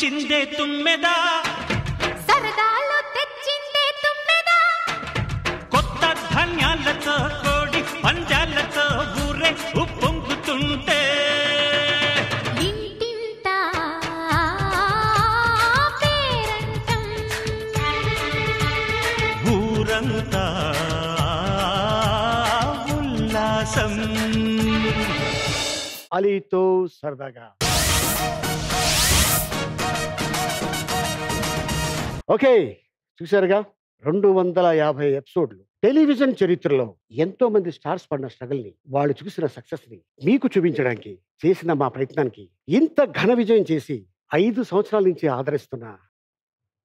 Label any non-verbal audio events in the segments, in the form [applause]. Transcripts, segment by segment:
వచ్చిందే తుమ్మెదా సరదాలో తెచ్చిందే తుమ్మెదా కొత్త ధాన్యాలతో కోడి పంజాలతో ఊరే ఉప్పొంగుతుంటే అలీతో సరదాగా ఓకే చూసారుగా రెండు వందల యాభై ఎపిసోడ్లు టెలివిజన్ చరిత్రలో ఎంతో మంది స్టార్స్ పడిన ని వాళ్ళు చూసిన సక్సెస్ని మీకు చూపించడానికి చేసిన మా ప్రయత్నానికి ఇంత ఘన విజయం చేసి ఐదు సంవత్సరాల నుంచి ఆదరిస్తున్న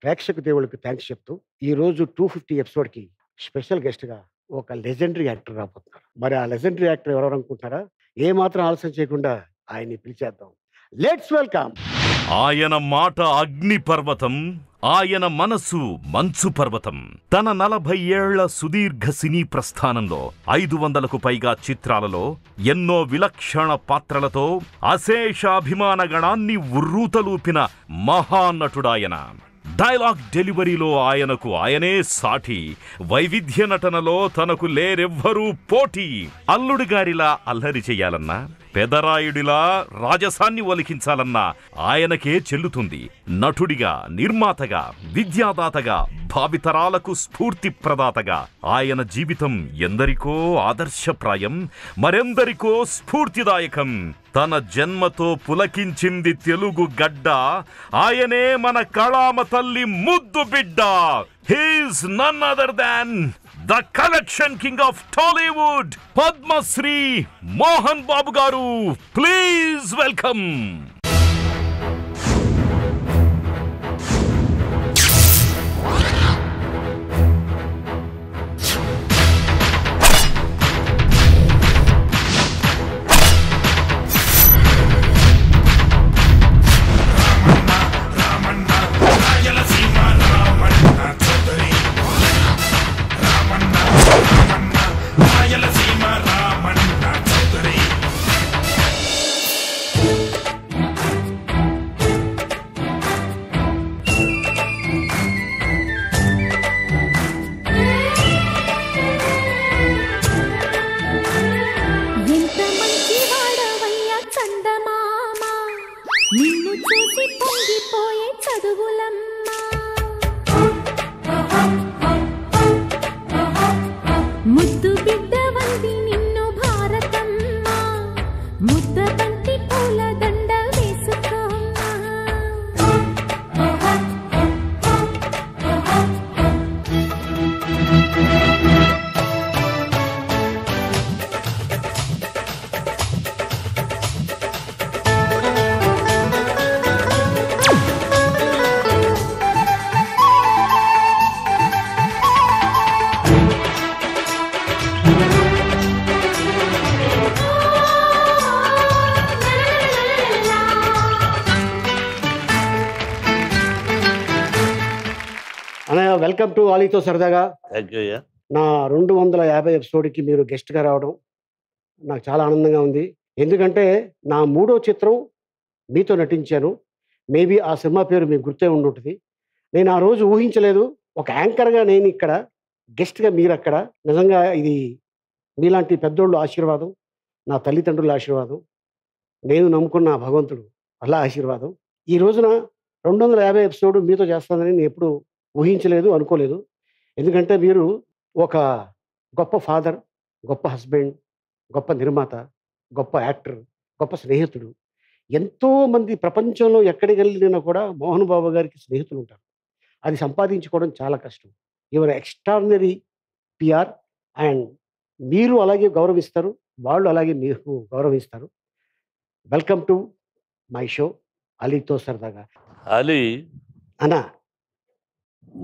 ప్రేక్షక దేవుళ్ళకి థ్యాంక్స్ చెప్తూ ఈ రోజు టూ ఫిఫ్టీ ఎపిసోడ్కి స్పెషల్ గెస్ట్గా ఒక లెజెండరీ యాక్టర్ రాబోతున్నారు మరి ఆ లెజెండరీ యాక్టర్ ఎవరు అనుకుంటారా ఏమాత్రం ఆలస్యం చేయకుండా ఆయన్ని పిలిచేద్దాం లెట్స్ వెల్కమ్ ఆయన మాట అగ్ని పర్వతం ఆయన మనసు మంచు పర్వతం తన నలభై ఏళ్ల సుదీర్ఘ సినీ ప్రస్థానంలో ఐదు వందలకు పైగా చిత్రాలలో ఎన్నో విలక్షణ పాత్రలతో అశేషాభిమానగణాన్ని ఉర్రూతలూపిన మహానటుడాయన డైలాగ్ డెలివరీలో ఆయనకు ఆయనే సాటి వైవిధ్య నటనలో తనకు లేరెవ్వరూ పోటీ అల్లుడిగారిలా అల్లరి చేయాలన్నా పెదరాయుడిలా రాజసాన్ని ఒలికించాలన్న ఆయనకే చెల్లుతుంది నటుడిగా నిర్మాతగా విద్యాదాతగా భావితరాలకు స్ఫూర్తి ప్రదాతగా ఆయన జీవితం ఎందరికో ఆదర్శప్రాయం మరెందరికో స్ఫూర్తిదాయకం తన జన్మతో పులకించింది తెలుగు గడ్డ ఆయనే మన కళామ తల్లి ముద్దు బిడ్డ he's none other than The collection king of Tollywood, Padma Sri Mohan Babu Garu. Please welcome. వాలీతో సరదాగా నా రెండు వందల యాభై ఎపిసోడ్కి మీరు గెస్ట్గా రావడం నాకు చాలా ఆనందంగా ఉంది ఎందుకంటే నా మూడో చిత్రం మీతో నటించాను మేబీ ఆ సినిమా పేరు మీకు గుర్తే ఉండుంటుంది నేను ఆ రోజు ఊహించలేదు ఒక యాంకర్గా నేను ఇక్కడ గెస్ట్గా మీరు అక్కడ నిజంగా ఇది మీలాంటి పెద్దోళ్ళు ఆశీర్వాదం నా తల్లిదండ్రుల ఆశీర్వాదం నేను నమ్ముకున్న భగవంతుడు అలా ఆశీర్వాదం ఈ రోజున రెండు వందల యాభై ఎపిసోడ్ మీతో చేస్తానని నేను ఎప్పుడు ఊహించలేదు అనుకోలేదు ఎందుకంటే మీరు ఒక గొప్ప ఫాదర్ గొప్ప హస్బెండ్ గొప్ప నిర్మాత గొప్ప యాక్టర్ గొప్ప స్నేహితుడు ఎంతోమంది ప్రపంచంలో ఎక్కడికి వెళ్ళినా కూడా మోహన్ బాబు గారికి స్నేహితులు ఉంటారు అది సంపాదించుకోవడం చాలా కష్టం ఇవర్ ఎక్స్ట్రాడినరీ పిఆర్ అండ్ మీరు అలాగే గౌరవిస్తారు వాళ్ళు అలాగే మీకు గౌరవిస్తారు వెల్కమ్ టు మై షో అలీతో సరదాగా అలీ అనా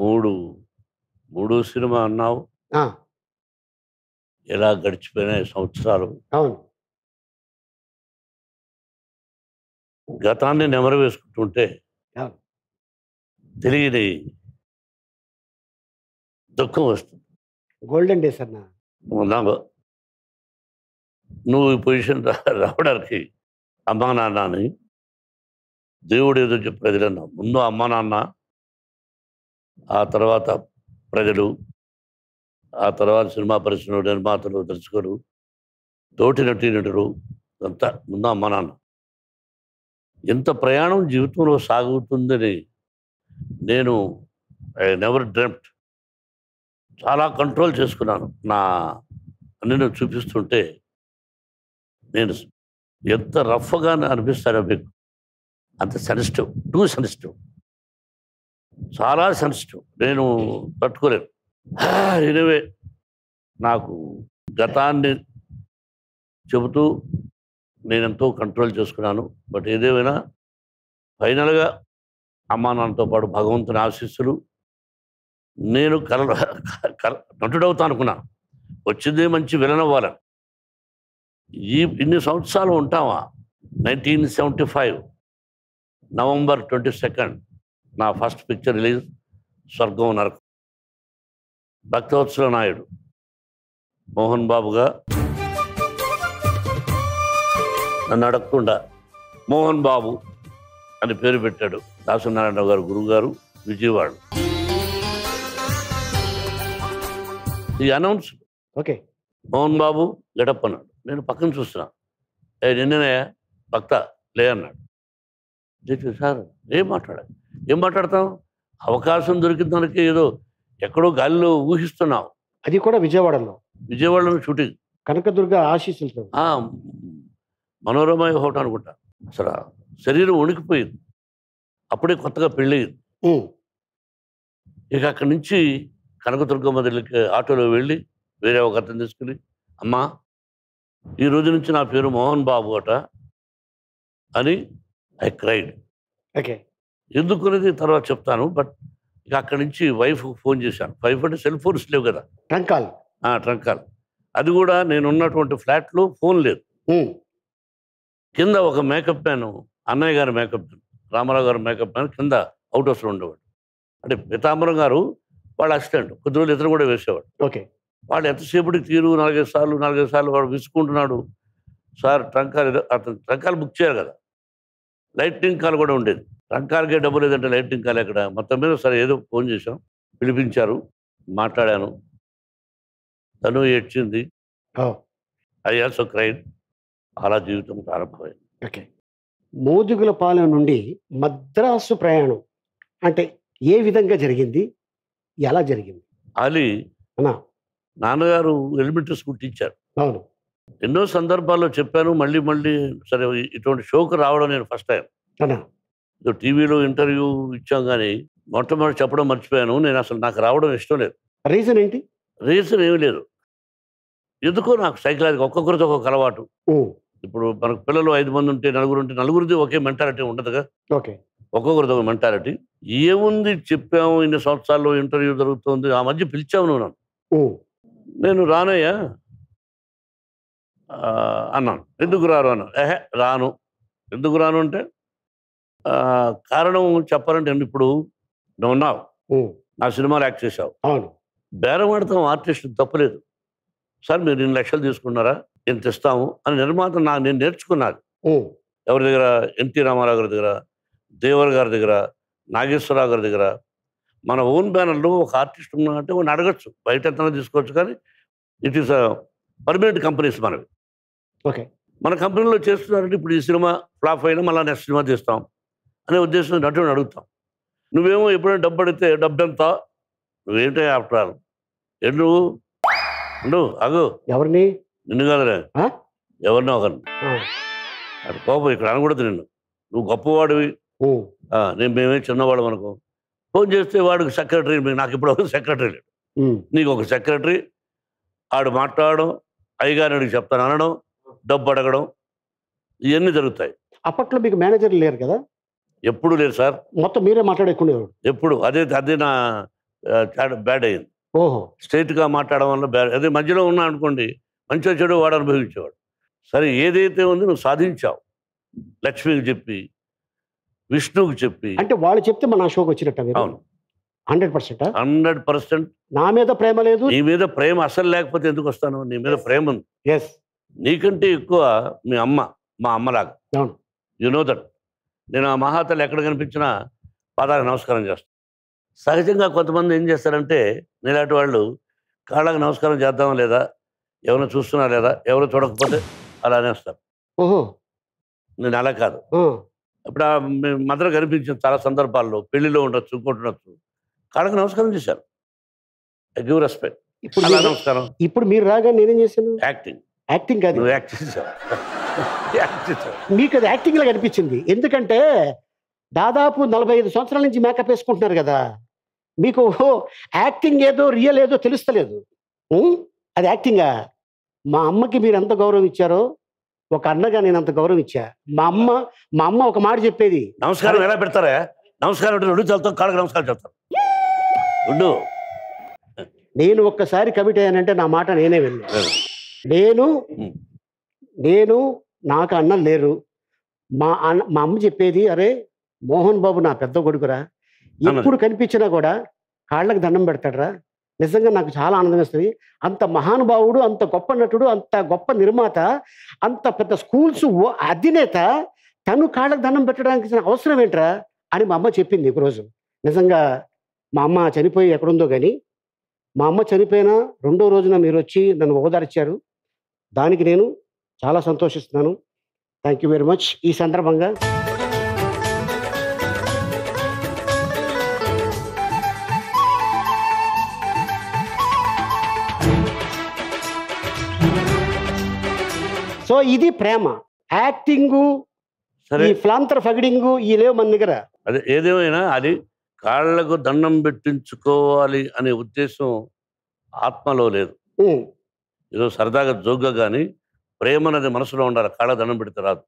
మూడు మూడు సినిమా అన్నావు ఎలా గడిచిపోయినాయి సంవత్సరాలు గతాన్ని నెమరు వేసుకుంటుంటే తిరిగి దుఃఖం వస్తుంది గోల్డెన్ డేస్ అన్న నువ్వు ఈ పొజిషన్ రావడానికి అమ్మా అని దేవుడు ఏదో చెప్పేది ముందు అమ్మా నాన్న ఆ తర్వాత ప్రజలు ఆ తర్వాత సినిమా పరిశ్రమ నిర్మాతలు దర్శకులు తోటి నటీనటుడు అంతా ముందా మా నాన్న ఇంత ప్రయాణం జీవితంలో సాగుతుందని నేను ఐ నెవర్ డ్రెమ్ట్ చాలా కంట్రోల్ చేసుకున్నాను నా నేను చూపిస్తుంటే నేను ఎంత రఫ్గా అనిపిస్తానో మీకు అంత సెన్సిటివ్ టూ సెన్సిటివ్ చాలా సెన్సిటివ్ నేను తట్టుకోలేను ఎనివే నాకు గతాన్ని చెబుతూ నేనెంతో కంట్రోల్ చేసుకున్నాను బట్ ఏదేమైనా ఫైనల్గా అమ్మానాన్నతో నాన్నతో పాటు భగవంతుని ఆశిస్తులు నేను కల [laughs] కల నటుడవుతా అనుకున్నాను వచ్చింది మంచి విలన్ అవ్వాలని ఈ ఇన్ని సంవత్సరాలు ఉంటామా nineteen seventy five November twenty second నా first picture release Swargam Narakam భక్తవత్సల Naidu Mohan బాబుగా నన్ను అడగకుండా మోహన్ బాబు అని పేరు పెట్టాడు దాసనారాయణరావు గారు గురుగారు విజయవాడ ఈ announce okay Mohan Babu getup అన్నాడు నేను పక్కన చూస్తున్నా నిన్ననే భక్త లే అన్నాడు సార్ ఏం మాట్లాడాలి ఏం మాట్లాడతాం అవకాశం దొరికిన దానికి ఏదో ఎక్కడో గాలిలో ఊహిస్తున్నావు అది కూడా విజయవాడలో విజయవాడలో షూటింగ్ కనకదుర్గ ఆశీస్సులు మనోరమ హోటల్ అనుకుంటా అసలు శరీరం వణికిపోయింది అప్పుడే కొత్తగా పెళ్ళయింది ఇక అక్కడి నుంచి కనకదుర్గ మొదలకి ఆటోలో వెళ్ళి వేరే ఒక అతను తీసుకుని అమ్మా ఈ రోజు నుంచి నా పేరు మోహన్ బాబు అట అని ఐ క్రైడ్ ఓకే ఎందుకునేది తర్వాత చెప్తాను బట్ ఇక అక్కడి నుంచి వైఫ్కి ఫోన్ చేశాను వైఫ్ అంటే సెల్ ఫోన్స్ లేవు కదా ట్రంకాల్ ట్రంకాల్ అది కూడా నేను ఉన్నటువంటి ఫ్లాట్లో ఫోన్ లేదు కింద ఒక మేకప్ మ్యాన్ అన్నయ్య గారి మేకప్ మ్యాన్ రామారావు గారు మేకప్ మ్యాన్ కింద అవుట్ హౌస్లో ఉండేవాడు అంటే పితాంబరం గారు వాళ్ళ అసిస్టెంట్ కొద్ది రోజులు ఇతను కూడా వేసేవాడు ఓకే వాళ్ళు ఎంతసేపటికి తీరు నాలుగైదు సార్లు నాలుగైదు సార్లు వాడు విసుకుంటున్నాడు సార్ ట్రంకాలు అతను ట్రంకాలు బుక్ చేయాలి కదా లైట్నింగ్ కాల్ కూడా ఉండేది రంకాలకే డబ్బు లేదంటే లైట్నింగ్ కాల్ ఎక్కడ మొత్తం మీద సరే ఏదో ఫోన్ చేశాం పిలిపించారు మాట్లాడాను తను ఏడ్చింది ఐ ఆల్సో క్రైన్ అలా జీవితం ప్రారంభమైంది ఓకే పాలన నుండి మద్రాసు ప్రయాణం అంటే ఏ విధంగా జరిగింది ఎలా జరిగింది అలీ నాన్నగారు ఎలిమెంటరీ స్కూల్ టీచర్ అవును ఎన్నో సందర్భాల్లో చెప్పాను మళ్ళీ మళ్ళీ సరే ఇటువంటి షోకు రావడం నేను ఫస్ట్ టైం ఇదో టీవీలో ఇంటర్వ్యూ ఇచ్చాం కానీ మొట్టమొదటి చెప్పడం మర్చిపోయాను నేను అసలు నాకు రావడం ఇష్టం లేదు రీజన్ ఏంటి రీజన్ ఏమీ లేదు ఎందుకో నాకు సైకలాజికల్ ఒక్కొక్కరితో ఒక్కొక్క అలవాటు ఇప్పుడు మనకు పిల్లలు ఐదు మంది ఉంటే నలుగురు ఉంటే నలుగురిది ఒకే మెంటాలిటీ ఉండదుగా ఓకే ఒక్కొక్కరిది ఒక మెంటాలిటీ ఏముంది చెప్పాము ఇన్ని సంవత్సరాల్లో ఇంటర్వ్యూ జరుగుతుంది ఆ మధ్య పిలిచాము నువ్వు నన్ను నేను రానయ్యా అన్నాను ఎందుకు రాను అన్నాను ఏహే రాను ఎందుకు రాను అంటే కారణం చెప్పాలంటే ఇప్పుడు నువ్వు ఉన్నావు నా సినిమాలు యాక్ట్ చేసావు అవును బేరమాడతాం ఆర్టిస్ట్ తప్పలేదు సార్ మీరు రెండు లక్షలు తీసుకున్నారా నేను ఇస్తాము అని నిర్మాత నా నేను నేర్చుకున్నాను ఎవరి దగ్గర ఎన్టీ రామారావు గారి దగ్గర దేవర్ గారి దగ్గర నాగేశ్వరరావు గారి దగ్గర మన ఓన్ బ్యానర్లో ఒక ఆర్టిస్ట్ ఉన్నాడంటే వాడిని అడగచ్చు బయట ఎంత తీసుకోవచ్చు కానీ ఇట్ ఈస్ పర్మనెంట్ కంపెనీస్ మనవి ఓకే మన కంపెనీలో చేస్తున్నారంటే ఇప్పుడు ఈ సినిమా ఫ్లాప్ అయినా మళ్ళీ నెక్స్ట్ సినిమా తీస్తాం అనే ఉద్దేశం నటుని అడుగుతాం నువ్వేమో ఎప్పుడైనా డబ్బు అడిగితే డబ్బు ఎంత నువ్వేంటో ఆఫ్టర్ ఎండు అండు నువ్వు అగు ఎవరిని నిన్ను కాదురా ఎవరినో ఒకరిని అటు కోపం ఇక్కడ అనకూడదు నిన్ను నువ్వు గొప్పవాడివి నేను మేమే చిన్నవాడు అనుకో ఫోన్ చేస్తే వాడికి సెక్రటరీ నాకు ఇప్పుడు ఒక సెక్రటరీ లేడు నీకు ఒక సెక్రటరీ ఆడు మాట్లాడడం అయ్యగారు చెప్తాను అనడం డబ్బు అడగడం ఇవన్నీ జరుగుతాయి అప్పట్లో మీకు మేనేజర్ లేరు కదా ఎప్పుడు లేరు సార్ మొత్తం మీరే మాట్లాడేకునేవారు ఎప్పుడు అదే అదే నా బ్యాడ్ అయింది ఓహో స్ట్రైట్గా మాట్లాడడం వల్ల బ్యాడ్ అదే మధ్యలో ఉన్నా అనుకోండి మంచి చెడు వాడు అనుభవించేవాడు సరే ఏదైతే ఉందో నువ్వు సాధించావు లక్ష్మికి చెప్పి విష్ణువుకి చెప్పి అంటే వాళ్ళు చెప్తే మన షోకి వచ్చినట్టు అవును హండ్రెడ్ పర్సెంట్ హండ్రెడ్ పర్సెంట్ నా మీద ప్రేమ లేదు నీ మీద ప్రేమ అసలు లేకపోతే ఎందుకు వస్తాను నీ మీద ప్రేమ ఉంది ఎస్ నీకంటే ఎక్కువ మీ అమ్మ మా అమ్మలాగా యు నో దట్ నేను ఆ మహాతలు ఎక్కడ కనిపించినా పాదాలకు నమస్కారం చేస్తాను సహజంగా కొంతమంది ఏం చేస్తారంటే నేలాంటి వాళ్ళు కాళ్ళకు నమస్కారం చేద్దాం లేదా ఎవరు చూస్తున్నా లేదా ఎవరు చూడకపోతే అలా అనేస్తారు నేను అలా కాదు అప్పుడు ఆ మదర్ కనిపించిన చాలా సందర్భాల్లో పెళ్లిలో ఉండొచ్చు కొట్టినచ్చు కాళ్ళకు నమస్కారం చేశారు ఐ గివ్ రెస్పెక్ట్ ఇప్పుడు నమస్కారం ఇప్పుడు మీరు రాగా నేనేం చేశాను యాక్టింగ్ యాక్టింగ్ కాదు మీకు అది యాక్టింగ్ లాగా అనిపించింది ఎందుకంటే దాదాపు నలభై ఐదు సంవత్సరాల నుంచి మేకప్ వేసుకుంటున్నారు కదా మీకు యాక్టింగ్ ఏదో రియల్ ఏదో తెలుస్తలేదు అది యాక్టింగా మా అమ్మకి మీరు ఎంత గౌరవం ఇచ్చారో ఒక అన్నగా నేను అంత గౌరవం ఇచ్చా మా అమ్మ మా అమ్మ ఒక మాట చెప్పేది నమస్కారం ఎలా పెడతారా నమస్కారం రెండు చల్తాం కాళ్ళకి నమస్కారం చెప్తాను ఉండు నేను ఒక్కసారి కమిట్ అయ్యానంటే నా మాట నేనే వెళ్ళాను నేను నేను నాకు అన్న లేరు మా అన్న మా అమ్మ చెప్పేది అరే మోహన్ బాబు నా పెద్ద కొడుకురా ఎప్పుడు కనిపించినా కూడా కాళ్ళకి దండం పెడతాడరా నిజంగా నాకు చాలా ఆనందం వస్తుంది అంత మహానుభావుడు అంత గొప్ప నటుడు అంత గొప్ప నిర్మాత అంత పెద్ద స్కూల్స్ అధినేత తను కాళ్ళకి దండం పెట్టడానికి అవసరం ఏంట్రా అని మా అమ్మ చెప్పింది ఒకరోజు నిజంగా మా అమ్మ చనిపోయి ఎక్కడుందో కానీ మా అమ్మ చనిపోయిన రెండో రోజున మీరు వచ్చి నన్ను ఓదార్చారు దానికి నేను చాలా సంతోషిస్తున్నాను థ్యాంక్ యూ వెరీ మచ్ ఈ సందర్భంగా సో ఇది ప్రేమ యాక్టింగ్ ఈ ఫ్లాంతర్ ఫగడింగ్ ఈ లేవు మన దగ్గర అదే ఏదేమైనా అది కాళ్లకు దండం పెట్టించుకోవాలి అనే ఉద్దేశం ఆత్మలో లేదు ఏదో సరదాగా జోగ్గా కానీ ప్రేమ అనేది మనసులో ఉండాలి కాళ్ళ దండం పెడితే రాదు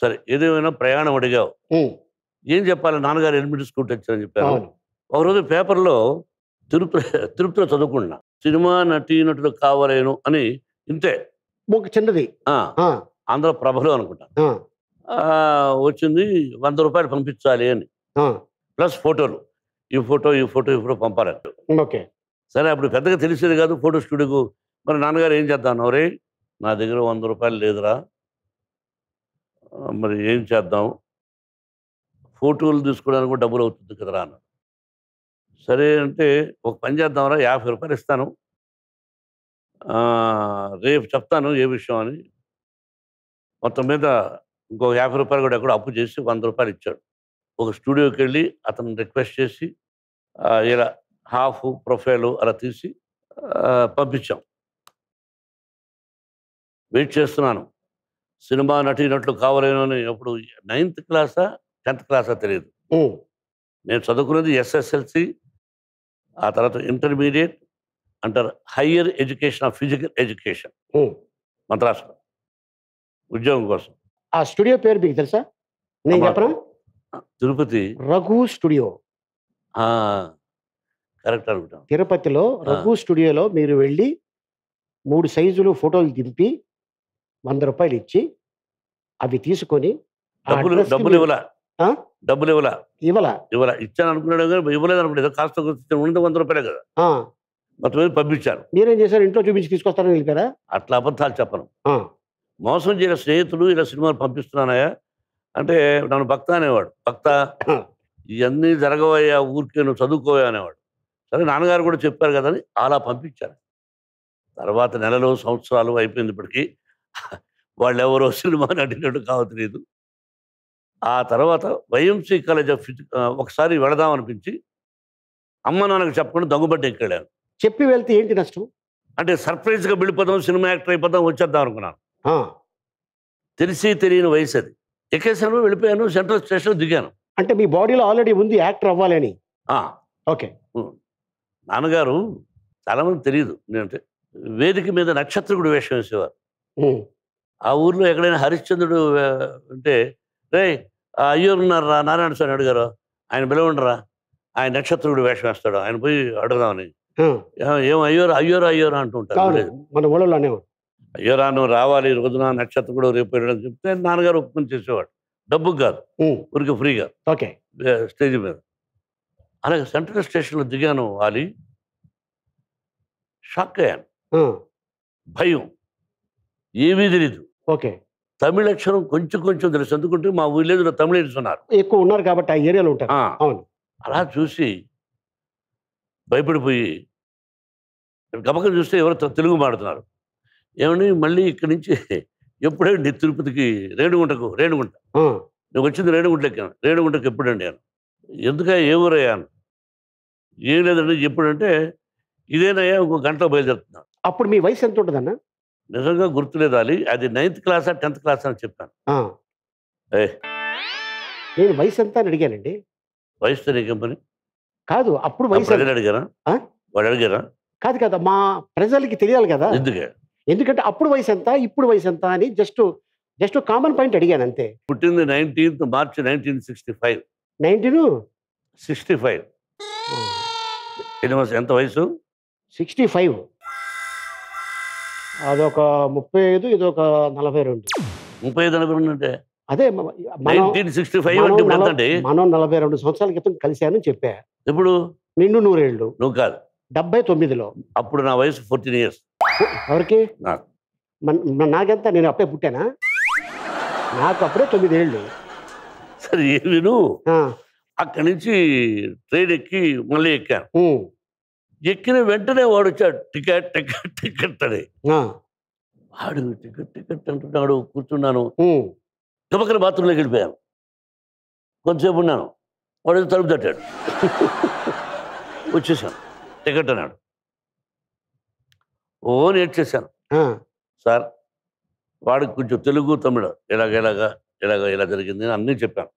సరే ఏదేమైనా ప్రయాణం అడిగావు ఏం చెప్పాలి నాన్నగారు ఎనిమిది స్కూల్ వచ్చారని చెప్పారు ఒక రోజు పేపర్లో తిరుపతి తిరుపతిలో చదువుకున్నా సినిమా నటి నటుడు కావలేను అని ఇంతే ఒక చిన్నది ఆంధ్ర ప్రభలు అనుకుంటా వచ్చింది వంద రూపాయలు పంపించాలి అని ప్లస్ ఫోటోలు ఈ ఫోటో ఈ ఫోటో ఈ ఫోటో పంపాలంటే ఓకే సరే అప్పుడు పెద్దగా తెలిసేది కాదు ఫోటో స్టూడియోకు మరి నాన్నగారు ఏం చేద్దాం నవరే నా దగ్గర వంద రూపాయలు లేదురా మరి ఏం చేద్దాం ఫోటోలు తీసుకోవడానికి కూడా డబ్బులు అవుతుంది కదరా అన్న సరే అంటే ఒక పని చేద్దాంరా యాభై రూపాయలు ఇస్తాను రేపు చెప్తాను ఏ విషయం అని మొత్తం మీద ఇంకో యాభై రూపాయలు కూడా ఎక్కడో అప్పు చేసి వంద రూపాయలు ఇచ్చాడు ఒక స్టూడియోకి వెళ్ళి అతను రిక్వెస్ట్ చేసి ఇలా హాఫ్ ప్రొఫైలు అలా తీసి పంపించాం వెయిట్ చేస్తున్నాను సినిమా నటినట్లు అని అప్పుడు నైన్త్ క్లాసా టెన్త్ క్లాసా తెలియదు నేను చదువుకున్నది ఎస్ఎస్ఎల్సి ఆ తర్వాత ఇంటర్మీడియట్ అంటారు higher education of physical education మద్రాసులో ఉద్యోగం కోసం ఆ స్టూడియో పేరు మీకు తెలుసా నేను చెప్పడం తిరుపతి రఘు స్టూడియో కరెక్ట్ అనుకుంటాను తిరుపతిలో రఘు స్టూడియోలో మీరు వెళ్ళి మూడు సైజులు ఫోటోలు దింపి వంద రూపాయలు ఇచ్చి అవి తీసుకొని డబ్బులు డబ్బులు డబ్బులు ఇవ్వలేదు కాస్త వంద రూపాయలే మొత్తం పంపించారు మీరేం చేశారు ఇంట్లో చూపించి తీసుకొస్తారని వెళ్ళారా అట్లా అబద్ధాలు చెప్పను మోసం చేసిన స్నేహితులు ఇలా సినిమాలు పంపిస్తున్నానయా అంటే నన్ను భక్త అనేవాడు భక్త ఇవన్నీ జరగవయ్యా ఊరికే నువ్వు చదువుకోవా అనేవాడు సరే నాన్నగారు కూడా చెప్పారు కదా అని అలా పంపించారు తర్వాత నెలలు సంవత్సరాలు అయిపోయింది ఇప్పటికీ వాళ్ళెవరో సినిమా నటినట్టు కావట్లేదు ఆ తర్వాత వైఎంసీ కాలేజ్ ఆఫ్ ఒకసారి వెళదాం అనిపించి అమ్మ నాన్నకు చెప్పకుండా దొంగబట్టి ఎక్కాడాను చెప్పి వెళ్తే ఏంటి నష్టం అంటే సర్ప్రైజ్గా వెళ్ళిపోదాం సినిమా యాక్టర్ అయిపోదాం వచ్చేద్దాం అనుకున్నాను తెలిసి తెలియని వయసు అది ఎక్కేసాను వెళ్ళిపోయాను సెంట్రల్ స్టేషన్ దిగాను అంటే మీ బాడీలో ఆల్రెడీ ఉంది యాక్టర్ అవ్వాలని ఓకే నాన్నగారు చాలామంది తెలియదు నేనంటే వేదిక మీద నక్షత్రకుడు వేషం వేసేవారు ఆ ఊర్లో ఎక్కడైనా హరిశ్చంద్రుడు ఉంటే రే అయ్యూరున్నారా నారాయణ స్వామి అడిగారు ఆయన పిలవండరా ఆయన నక్షత్రుడు వేషం వేస్తాడు ఆయన పోయి అడుగుదామని ఏం అయ్యోరు అయ్యోరు అయ్యోరు అంటుంటారు మన ఊళ్ళో అయ్యోరా నువ్వు రావాలి ఈ రోజున నక్షత్రుడు రేపు చెప్తే నాన్నగారు ఒప్పుకొని చేసేవాడు డబ్బుకు కాదు ఊరికి ఫ్రీగా ఓకే స్టేజ్ మీద అలాగే సెంట్రల్ స్టేషన్లో దిగాను వాలి షాక్ అయ్యాను భయం ఏమీ తెలీదు ఓకే తమిళ అక్షరం కొంచెం కొంచెం తెలుసు ఎందుకుంటే మా విలేజ్లో తమిళ ఉన్నారు ఎక్కువ ఉన్నారు కాబట్టి ఆ ఏరియాలో ఉంటారు అవును అలా చూసి భయపడిపోయి గమకం చూస్తే ఎవరు తెలుగు మాడుతున్నారు ఏమని మళ్ళీ ఇక్కడి నుంచి [laughs] ఎప్పుడండి తిరుపతికి రేణుగుంటకు రేణుగుంట నువ్వు వచ్చింది రేణుగుంట ఎక్కాను రేణుగుంటకు ఎప్పుడండి అని ఎందుక ఏ ఊరయ్యాను ఏం లేదండి ఎప్పుడంటే ఇదేనయ్యా ఇంకో గంటలో బయలుదేరుతున్నాను అప్పుడు మీ వయసు ఎంత ఉంటుందన్నా నిజంగా గుర్తులేదు అది అది నైన్త్ ఆ టెన్త్ క్లాస్ అని చెప్పాను ఏ నేను వయసు ఎంత అని అడిగానండి వయసు నీ కంపెనీ కాదు అప్పుడు వయసు అడిగారా వాడు అడిగారా కాదు కదా మా ప్రజలకి తెలియాలి కదా ఎందుకే ఎందుకంటే అప్పుడు వయసు ఎంత ఇప్పుడు వయసు ఎంత అని జస్ట్ జస్ట్ కామన్ పాయింట్ అడిగాను అంతే పుట్టింది nineteenth March nineteen sixty five nineteen sixty five ఎంత వయసు సిక్స్టీ ఫైవ్ అదొక ముప్పై ఐదు ఇది ఒక నలభై రెండు ముప్పై ఐదు నలభై రెండు అంటే అదే సిక్స్టీ ఫైవ్ అంటే మనం నలభై రెండు సంవత్సరాల క్రితం కలిశానని చెప్పా ఇప్పుడు నిండు నూరేళ్ళు నువ్వు కాదు డెబ్బై తొమ్మిదిలో అప్పుడు నా వయసు ఫోర్టీన్ ఇయర్స్ ఎవరికి నాకెంత నేను అప్పుడే పుట్టానా నాకు అప్పుడే తొమ్మిదేళ్ళు సరే నేను అక్కడి నుంచి ట్రైన్ ఎక్కి మళ్ళీ ఎక్కాను ఎక్కిన వెంటనే వాడు వచ్చాడు టికెట్ టికెట్ టికెట్ అని వాడు టికెట్ టికెట్ అంటున్నాడు కూర్చున్నాను గబక్కన బాత్రూంలో గడిపోయాను కొంతసేపు ఉన్నాను వాడు తలుపు తట్టాడు వచ్చేసాను టికెట్ అన్నాడు ఓ నేర్చేశాను సార్ వాడికి కొంచెం తెలుగు తమిళ ఇలాగ ఇలాగా ఇలాగ ఇలా జరిగింది అని అన్నీ చెప్పాను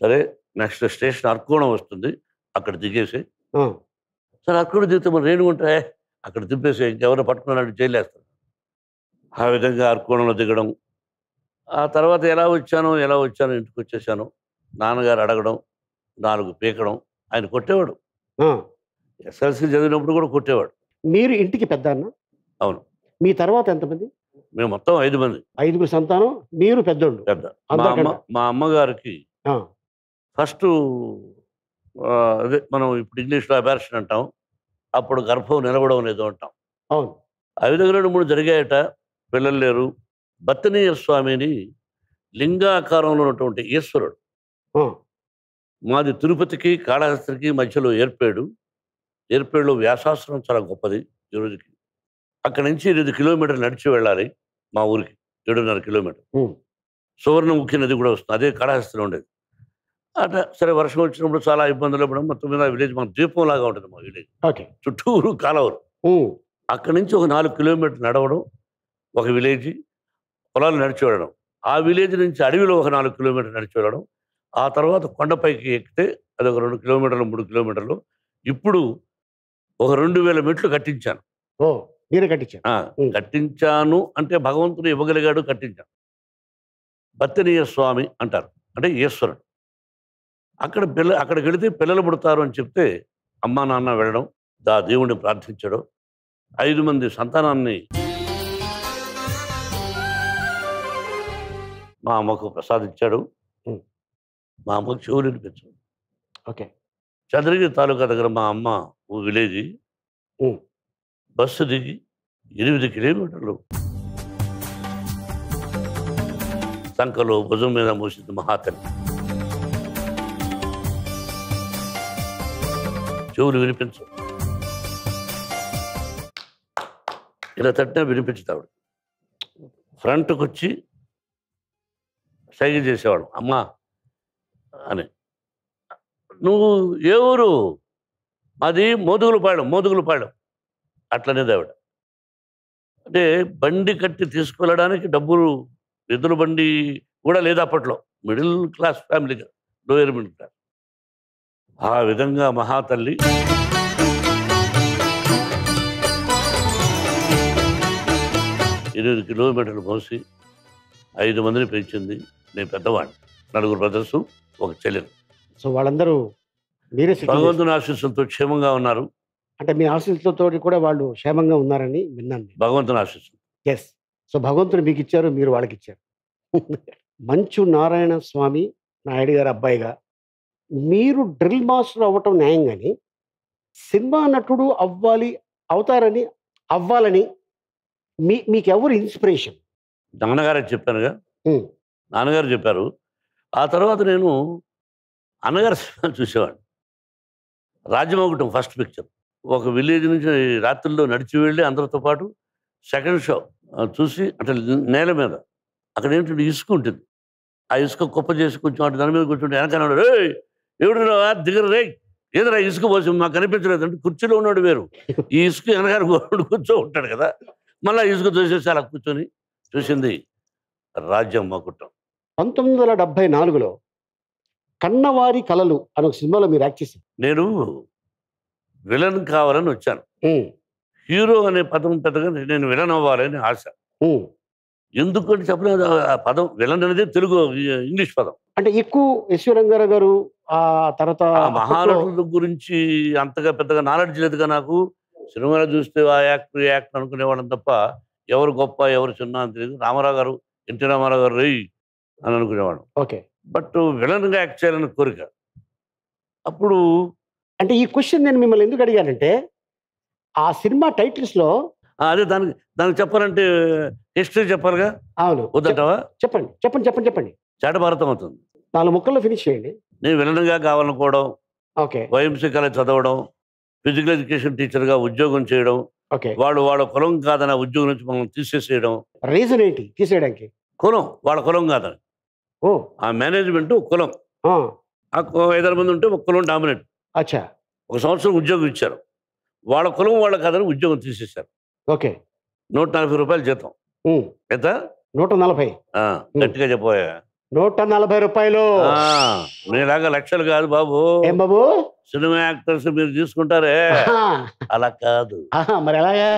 సరే నెక్స్ట్ స్టేషన్ అర్కోణం వస్తుంది అక్కడ దిగేసి సరే అక్కడ చెప్తే మరి రేణుగు ఉంటాయి అక్కడ తిప్పేసి ఇంకెవరో పట్టుకున్నాడు జైలేస్తాడు ఆ విధంగా అర్కోణంలో దిగడం ఆ తర్వాత ఎలా వచ్చాను ఎలా వచ్చాను ఇంటికి వచ్చేసాను నాన్నగారు అడగడం నాలుగు పీకడం ఆయన కొట్టేవాడు ఎస్ఎల్సి చదివినప్పుడు కూడా కొట్టేవాడు మీరు ఇంటికి పెద్ద అన్న అవును మీ తర్వాత ఎంతమంది మేము మొత్తం ఐదు మంది ఐదుగురు సంతానం మీరు పెద్దోళ్ళు పెద్ద మా అమ్మగారికి ఫస్ట్ అదే మనం ఇప్పుడు ఇంగ్లీష్లో అబార్షన్ అంటాం అప్పుడు గర్భం నిలబడం అనేది అంటాం అవును ఆ విధంగా రెండు మూడు జరిగాయట పిల్లలు లేరు భర్తనీయ స్వామిని లింగాకారంలో ఉన్నటువంటి ఈశ్వరుడు మాది తిరుపతికి కాళహస్తికి మధ్యలో ఏర్పేడు ఏర్పేడులో వ్యాసాశ్రమం చాలా గొప్పది ఈ రోజుకి అక్కడి నుంచి ఇరవై కిలోమీటర్లు నడిచి వెళ్ళాలి మా ఊరికి ఏడున్నర కిలోమీటర్ సువర్ణ ముఖ్య నది కూడా వస్తుంది అదే కాళహస్తిలో ఉండేది అట్లా సరే వర్షం వచ్చినప్పుడు చాలా ఇబ్బందులు పడడం మొత్తం మీద విలేజ్ ద్వీపం లాగా ఉంటుంది మా విలేజ్ ఓకే చుట్టూరు కాలవరు అక్కడి నుంచి ఒక నాలుగు కిలోమీటర్లు నడవడం ఒక విలేజ్ పొలాలు నడిచి వెళ్ళడం ఆ విలేజ్ నుంచి అడవిలో ఒక నాలుగు కిలోమీటర్లు నడిచి వెళ్ళడం ఆ తర్వాత కొండపైకి ఎక్కితే అది ఒక రెండు కిలోమీటర్లు మూడు కిలోమీటర్లు ఇప్పుడు ఒక రెండు వేల మెట్లు కట్టించాను కట్టించాను కట్టించాను అంటే భగవంతుని ఇవ్వగలిగాడు కట్టించాను బత్తనీయ స్వామి అంటారు అంటే ఈశ్వరుడు అక్కడ పిల్ల అక్కడికి వెళితే పిల్లలు పుడతారు అని చెప్తే అమ్మా నాన్న వెళ్ళడం దా దేవుడిని ప్రార్థించడం ఐదు మంది సంతానాన్ని మా అమ్మకు ప్రసాదించాడు మా అమ్మకు చెవులు వినిపించాడు ఓకే చంద్రగిరి తాలూకా దగ్గర మా అమ్మ ఓ విలేజ్ బస్సు దిగి ఎనిమిది కిలోమీటర్లు తంకలో భుజం మీద మూసింది మహాతల్లి చెవులు వినిపించు ఇలా తట్టినా వినిపించదు ఆవిడ ఫ్రంట్కి వచ్చి సైగ చేసేవాడు అమ్మా అని నువ్వు ఏ ఊరు పాడడం మోదుగులు పాడడం అట్లనే దేవుడు అంటే బండి కట్టి తీసుకువెళ్ళడానికి డబ్బులు ఎదురు బండి కూడా లేదు అప్పట్లో మిడిల్ క్లాస్ ఫ్యామిలీగా లోయర్ మిడిల్ క్లాస్ ఆ విధంగా మహాతల్లి ఇరవై కిలోమీటర్లు పోసి ఐదు మందిని పెంచింది నేను పెద్దవాడిని నలుగురు బ్రదర్సు ఒక చెల్లెలు సో వాళ్ళందరూ మీరే భగవంతుని ఆశీస్సులతో క్షేమంగా ఉన్నారు అంటే మీ ఆశీస్సులతో కూడా వాళ్ళు క్షేమంగా ఉన్నారని విన్నాను భగవంతుని ఆశీస్సు ఎస్ సో భగవంతుడు మీకు ఇచ్చారు మీరు వాళ్ళకి ఇచ్చారు [laughs] మంచు నారాయణ స్వామి నాయుడు గారు అబ్బాయిగా మీరు డ్రిల్ మాస్టర్ అవ్వటం న్యాయం కానీ సినిమా నటుడు అవ్వాలి అవుతారని అవ్వాలని మీ ఎవరు ఇన్స్పిరేషన్ నాన్నగారు చెప్పానుగా నాన్నగారు చెప్పారు ఆ తర్వాత నేను అన్నగారు సినిమా [laughs] చూసేవాడిని రాజమౌగటం ఫస్ట్ పిక్చర్ ఒక విలేజ్ నుంచి రాత్రుల్లో నడిచి వెళ్ళి అందరితో పాటు సెకండ్ షో చూసి అంటే నేల మీద అక్కడ ఏంటంటే ఇసుక ఉంటుంది ఆ ఇసుక కుప్ప చేసి కొంచెం అటు దాని మీద కూర్చుంటే వెనకనే ఎవడు దిగరు రే ఏదరా ఇసుక పోసి మాకు కనిపించలేదు అంటే కుర్చీలో ఉన్నాడు వేరు ఈ ఇసుక వెనకాల కూర్చో ఉంటాడు కదా మళ్ళీ ఇసుక చూసేసి అలా కూర్చొని చూసింది రాజ్యం మాకుట్టం పంతొమ్మిది వందల డెబ్బై నాలుగులో కన్నవారి కళలు అనే ఒక సినిమాలో మీరు యాక్ట్ చేశారు నేను విలన్ కావాలని వచ్చాను హీరో అనే పదం పెద్దగా నేను విలన్ అవ్వాలని ఆశ ఎందుకంటే చెప్పలేదు ఆ పదం విలన్ అనేది తెలుగు ఇంగ్లీష్ పదం అంటే ఎక్కువ యశ్వరంగారావు గారు ఆ తర్వాత మహానటుల గురించి అంతగా పెద్దగా నాలెడ్జ్ లేదుగా నాకు సినిమాలో చూస్తే ఆ యాక్టర్ యాక్టర్ అనుకునేవాళ్ళం తప్ప ఎవరు గొప్ప ఎవరు చిన్న అని తెలియదు రామారావు గారు ఎన్టీ రామారావు గారు రేయ్ అని అనుకునేవాడు ఓకే బట్ విలన్గా యాక్ట్ చేయాలని కోరిక అప్పుడు అంటే ఈ క్వశ్చన్ నేను మిమ్మల్ని ఎందుకు అడిగానంటే ఆ సినిమా టైటిల్స్లో అదే దానికి దానికి చెప్పాలంటే హిస్టరీ చెప్పాలిగా అవును వద్దంటావా చెప్పండి చెప్పండి చెప్పండి చెప్పండి చాట భారతం అవుతుంది నాలుగు ముక్కల్లో ఫినిష్ చేయండి నేను విలన్గా కావాలనుకోవడం ఓకే వైఎంసీకాలో చదవడం ఫిజికల్ ఎడ్యుకేషన్ టీచర్గా ఉద్యోగం చేయడం ఓకే వాళ్ళు వాళ్ళ కులం కాదని ఉద్యోగం నుంచి మనం తీసేసేయడం రీజన్ ఏంటి తీసేయడానికి కులం వాళ్ళ కులం కాదని ఓ ఆ మేనేజ్మెంట్ కులం ఆ ఐదారు మంది ఉంటే ఒక కులం డామినేట్ అచ్చా ఒక సంవత్సరం ఉద్యోగం ఇచ్చారు వాళ్ళ కులం వాళ్ళ కాదని ఉద్యోగం తీసేశారు ఓకే నూట నలభై రూపాయలు జీతం ఎంత నూట నలభై గట్టిగా చెప్పబోయా నూట నలభై రూపాయలు మీలాగా లక్షలు కాదు బాబు ఏం బాబు సినిమా యాక్టర్స్ మీరు తీసుకుంటారే అలా కాదు మరి ఎలాగా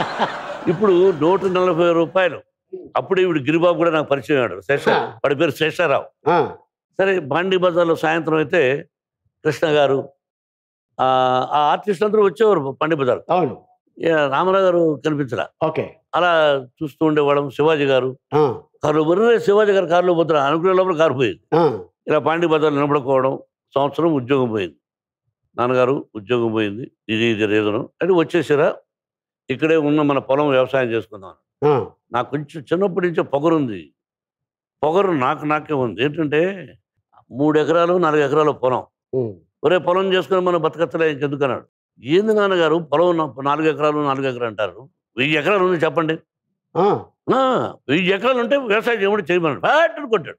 [laughs] ఇప్పుడు నూట నలభై రూపాయలు అప్పుడు ఇప్పుడు గిరిబాబు కూడా నాకు పరిచయం అయ్యాడు శేష వాడి పేరు శేషారావు సరే బాండీ బజార్లో సాయంత్రం అయితే కృష్ణ గారు ఆ ఆర్టిస్ట్ అందరూ వచ్చేవారు బండి బజార్ అవును రామారావు గారు కనిపించరా ఓకే అలా చూస్తూ ఉండేవాళ్ళం శివాజీ గారు కారు పోయినా శివాజీ గారు కారులో పోతున్నా అనుకునే లోపల కారు పోయింది ఇలా పాండి బజార్లు నిలబడుకోవడం సంవత్సరం ఉద్యోగం పోయింది నాన్నగారు ఉద్యోగం పోయింది ఇది ఇది రీజను అంటే వచ్చేసిరా ఇక్కడే ఉన్న మన పొలం వ్యవసాయం చేసుకుందాం నాకు కొంచెం చిన్నప్పటి నుంచే ఉంది పొగరు నాకు నాకే ఉంది ఏంటంటే మూడు ఎకరాలు నాలుగు ఎకరాలు పొలం ఒరే పొలం చేసుకుని మనం ఇంకెందుకు అన్నాడు ఏంది నాన్నగారు పొలం నాలుగు ఎకరాలు నాలుగు ఎకరాలు అంటారు వెయ్యి ఎకరాలు ఉంది చెప్పండి వెయ్యి ఎకరాలు ఉంటే వ్యవసాయం చేయమని చేయమన్నాడు ఫ్యాట్ అనుకుంటాడు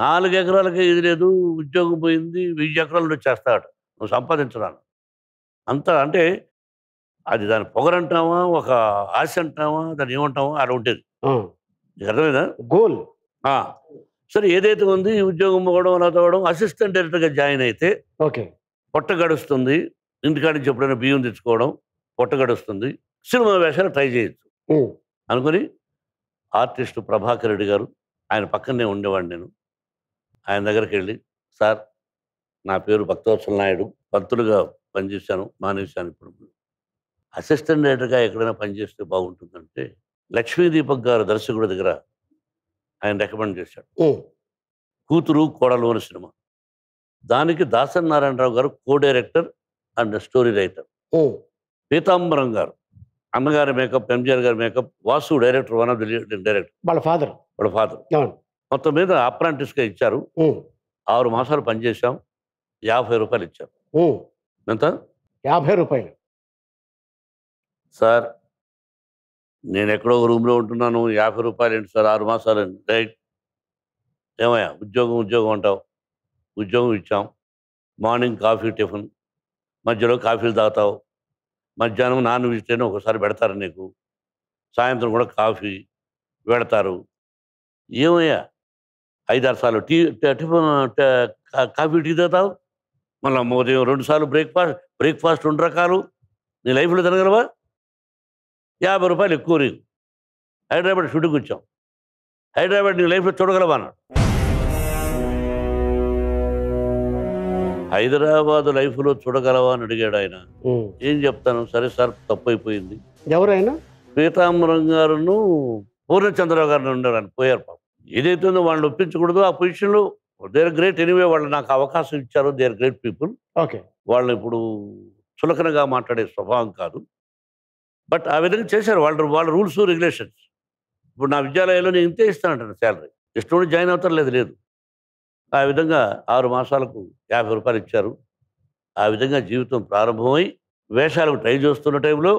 నాలుగు ఎకరాలకే ఇది లేదు ఉద్యోగం పోయింది వెయ్యి ఎకరాలు చేస్తాడు నువ్వు సంపాదించరాను అంత అంటే అది దాని పొగరంటావా ఒక ఆశ అంటావా దాన్ని ఏమంటావా అలా ఉంటుంది అర్థమైందా గోల్ సరే ఏదైతే ఉంది ఉద్యోగం పోవడం అలా తవ్వడం అసిస్టెంట్ డైరెక్టర్గా జాయిన్ అయితే ఓకే పొట్ట గడుస్తుంది ఇంటికాడి నుంచి ఎప్పుడైనా బియ్యం తెచ్చుకోవడం పొట్ట గడుస్తుంది సినిమా వేషాలు ట్రై చేయొచ్చు అనుకుని ఆర్టిస్ట్ ప్రభాకర్ రెడ్డి గారు ఆయన పక్కనే ఉండేవాడిని నేను ఆయన దగ్గరికి వెళ్ళి సార్ నా పేరు భక్తవత్సల నాయుడు పంతులుగా పనిచేశాను మానేశాను ఇప్పుడు అసిస్టెంట్ డైరెక్టర్గా ఎక్కడైనా పనిచేస్తే బాగుంటుందంటే లక్ష్మీ దీపక్ గారు దర్శకుడి దగ్గర ఆయన రికమెండ్ చేశాడు కూతురు కోడలు అనే సినిమా దానికి దాసన్ నారాయణరావు గారు co director and story writer Peethambaram గారు అన్నగారి మేకప్ ఎంజిఆర్ గారి makeup Vasu director one of the director వాళ్ళ ఫాదర్ వాళ్ళ ఫాదర్ మొత్తం మీద అప్రాంటిస్గా ఇచ్చారు ఆరు మాసాలు పనిచేసాం యాభై రూపాయలు ఇచ్చారు ఎంత యాభై రూపాయలు సార్ నేను ఎక్కడో రూమ్లో ఉంటున్నాను యాభై రూపాయలు ఏంటి సార్ ఆరు మాసాలు డైట్ ఏమయ్యా ఉద్యోగం ఉద్యోగం అంటావు ఉద్యోగం ఇచ్చాం మార్నింగ్ కాఫీ టిఫిన్ మధ్యలో కాఫీలు తాగుతావు మధ్యాహ్నం నాన్ వెజిటేరియన్ ఒకసారి పెడతారు నీకు సాయంత్రం కూడా కాఫీ పెడతారు ఏమయ్యా ఐదారు సార్లు టీ టిఫిన్ కాఫీ టీ తాగుతావు మళ్ళీ ఉదయం రెండు సార్లు బ్రేక్ఫాస్ట్ బ్రేక్ఫాస్ట్ రెండు రకాలు నీ లైఫ్లో తినగలవా యాభై రూపాయలు ఎక్కువ నీకు హైదరాబాద్ షూటింగ్ వచ్చాం హైదరాబాద్ నీ లైఫ్లో చూడగలవా అన్నాడు హైదరాబాద్ లైఫ్ లో చూడగలవా అని అడిగాడు ఆయన ఏం చెప్తాను సరే సార్ తప్పు అయిపోయింది ఎవరైనా పీతాంబరం గారును పూర్ణచంద్రరావు గారు ఉండరు అని పోయారు పాపం ఏదైతే వాళ్ళని ఒప్పించకూడదు ఆ లో దేర్ గ్రేట్ ఎనీవే వాళ్ళు నాకు అవకాశం ఇచ్చారు దేర్ గ్రేట్ పీపుల్ ఓకే వాళ్ళు ఇప్పుడు చులకనగా మాట్లాడే స్వభావం కాదు బట్ ఆ విధంగా చేశారు వాళ్ళు వాళ్ళ రూల్స్ రెగ్యులేషన్స్ ఇప్పుడు నా విద్యాలయంలో నేను ఇంతే ఇస్తానంటాను శాలరీ ఇష్టం జాయిన్ అవుతారు లేదు లేదు ఆ విధంగా ఆరు మాసాలకు యాభై రూపాయలు ఇచ్చారు ఆ విధంగా జీవితం ప్రారంభమై వేషాలకు ట్రై చేస్తున్న టైంలో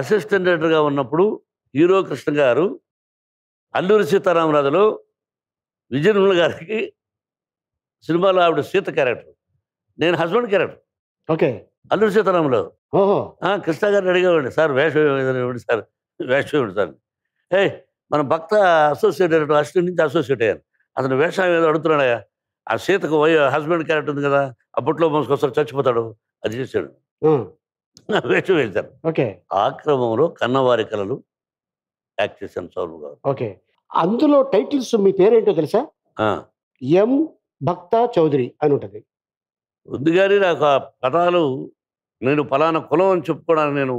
అసిస్టెంట్ డైరెక్టర్గా ఉన్నప్పుడు హీరో కృష్ణ గారు అల్లూరి సీతారామరాజులో విజయనిర్మల గారికి సినిమాలో ఆవిడ సీత క్యారెక్టర్ నేను హస్బెండ్ క్యారెక్టర్ ఓకే అల్లూరి సీతారాములో కృష్ణ గారిని అడిగేవాడి సార్ వేషం ఇవ్వండి సార్ వేషం ఇవ్వండి సార్ ఏ మన భక్త అసోసియేట్ డైరెక్టర్ అసిస్టెంట్ నుంచి అసోసియేట్ అయ్యాను అతను వేషం ఏదో అడుగుతున్నాడయా ఆ సీతకు హస్బెండ్ క్యారెక్టర్ ఉంది కదా అప్పట్లో మోసుకొస్తాడు చచ్చిపోతాడు అది చేశాడు వేషం వేశారు ఓకే ఆ క్రమంలో కన్నవారి కళలు యాక్ట్ చేశాను సౌరవ్ గారు ఓకే అందులో టైటిల్స్ మీ పేరేంటో తెలుసా ఎం భక్త చౌదరి అని ఉంటుంది ఉంది గారి నాకు ఆ పదాలు నేను ఫలానా కులం అని చెప్పుకోవడానికి నేను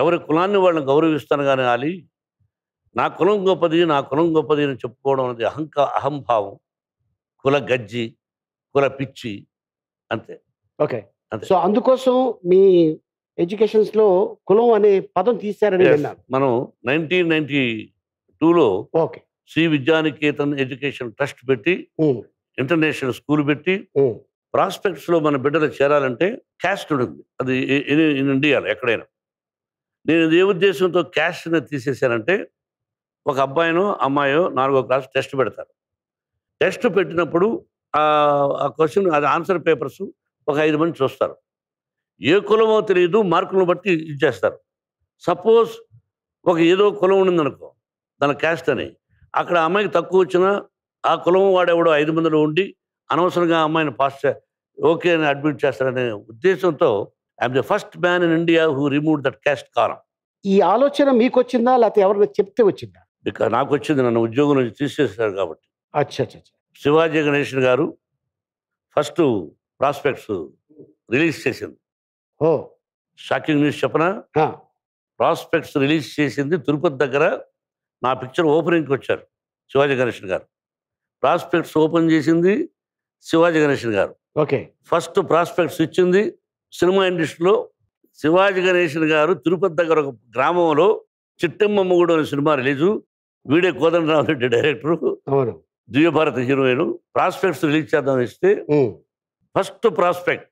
ఎవరి కులాన్ని వాళ్ళని గౌరవిస్తాను కానీ ఆలి నా కులం గొప్పది నా కులం గొప్పది అని చెప్పుకోవడం అనేది అహంక అహంభావం కుల గజ్జి కుల పిచ్చి అంతే ఓకే సో అందుకోసం మీ ఎడ్యుకేషన్స్ లో కులం అనే పదం తీశారని మనం నైన్టీన్ నైన్టీ టూలో okay Shri Vidyanikethan education trust పెట్టి ఇంటర్నేషనల్ స్కూల్ పెట్టి ప్రాస్పెక్ట్స్ లో మన బిడ్డలు చేరాలంటే క్యాస్ట్ ఉంటుంది అది ఇన్ ఇండియాలో ఎక్కడైనా నేను ఏ ఉద్దేశంతో క్యాస్ట్ తీసేశానంటే ఒక అబ్బాయిను అమ్మాయో నాలుగో క్లాస్ టెస్ట్ పెడతారు టెస్ట్ పెట్టినప్పుడు ఆ క్వశ్చన్ అది ఆన్సర్ పేపర్స్ ఒక ఐదు మంది చూస్తారు ఏ కులమో తెలియదు మార్కులను బట్టి ఇచ్చేస్తారు సపోజ్ ఒక ఏదో కులం ఉండిందనుకో దాని క్యాస్ట్ అని అక్కడ అమ్మాయికి తక్కువ వచ్చినా ఆ కులం వాడేవాడు ఐదు మందిలో ఉండి అనవసరంగా అమ్మాయిని పాస్ ఓకే అని అడ్మిట్ చేస్తారనే ఉద్దేశంతో I'm the first man in India who remove that caste కాలం ఈ ఆలోచన మీకు వచ్చిందా లేకపోతే ఎవరైనా చెప్తే వచ్చిందా ఇక నాకు వచ్చింది నన్ను ఉద్యోగం నుంచి తీసేసినారు కాబట్టి శివాజీ గణేషన్ గారు ఫస్ట్ ప్రాస్పెక్ట్స్ రిలీజ్ చేసింది ఓ షాకింగ్ న్యూస్ చెప్పన ప్రాస్పెక్ట్స్ రిలీజ్ చేసింది తిరుపతి దగ్గర నా పిక్చర్ ఓపెనింగ్కి వచ్చారు శివాజీ గణేషన్ గారు ప్రాస్పెక్ట్స్ ఓపెన్ చేసింది శివాజీ గణేషన్ గారు ఓకే ఫస్ట్ ప్రాస్పెక్ట్స్ ఇచ్చింది సినిమా ఇండస్ట్రీలో శివాజీ గణేషన్ గారు తిరుపతి దగ్గర ఒక గ్రామంలో చిట్టమ్మమ్మగుడు అనే సినిమా రిలీజు వీడే కోదండరావు రెడ్డి డైరెక్టర్ అవును దివ్యభారత హీరోయిన్ ప్రాస్పెక్ట్స్ రిలీజ్ చేద్దాం ఇస్తే ఫస్ట్ ప్రాస్పెక్ట్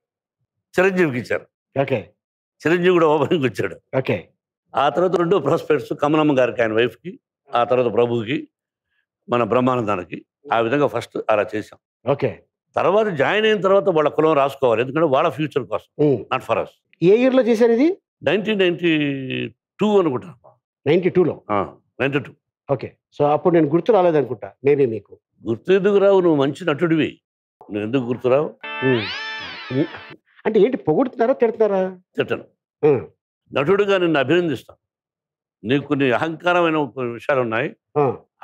చిరంజీవికి ఇచ్చారు ఓకే చిరంజీవి కూడా ఓపెనింగ్ వచ్చాడు ఓకే ఆ తర్వాత రెండో ప్రాస్పెక్ట్స్ కమలమ్మ గారికి ఆయన వైఫ్కి ఆ తర్వాత ప్రభుకి మన బ్రహ్మానందానికి ఆ విధంగా ఫస్ట్ అలా చేశాం ఓకే తర్వాత జాయిన్ అయిన తర్వాత వాళ్ళ కులం రాసుకోవాలి ఎందుకంటే వాళ్ళ ఫ్యూచర్ కోసం నాట్ ఫర్ అస్ ఏ ఇయర్లో చేశారు ఇది నైన్టీన్ నైన్టీ టూ అనుకుంటాను నైన్టీ టూలో నైన్టీ టూ ఓకే సో అప్పుడు నేను గుర్తు రాలేదనుకుంటా మేబీ మీకు గుర్తు ఎందుకు రావు నువ్వు మంచి నటుడివి నువ్వు ఎందుకు గుర్తురావు అంటే ఏంటి పొగుడుతున్నారా తిడతారా తిట్టను నటుడుగా నిన్ను అభినందిస్తాను నీకు కొన్ని అహంకారమైన విషయాలు ఉన్నాయి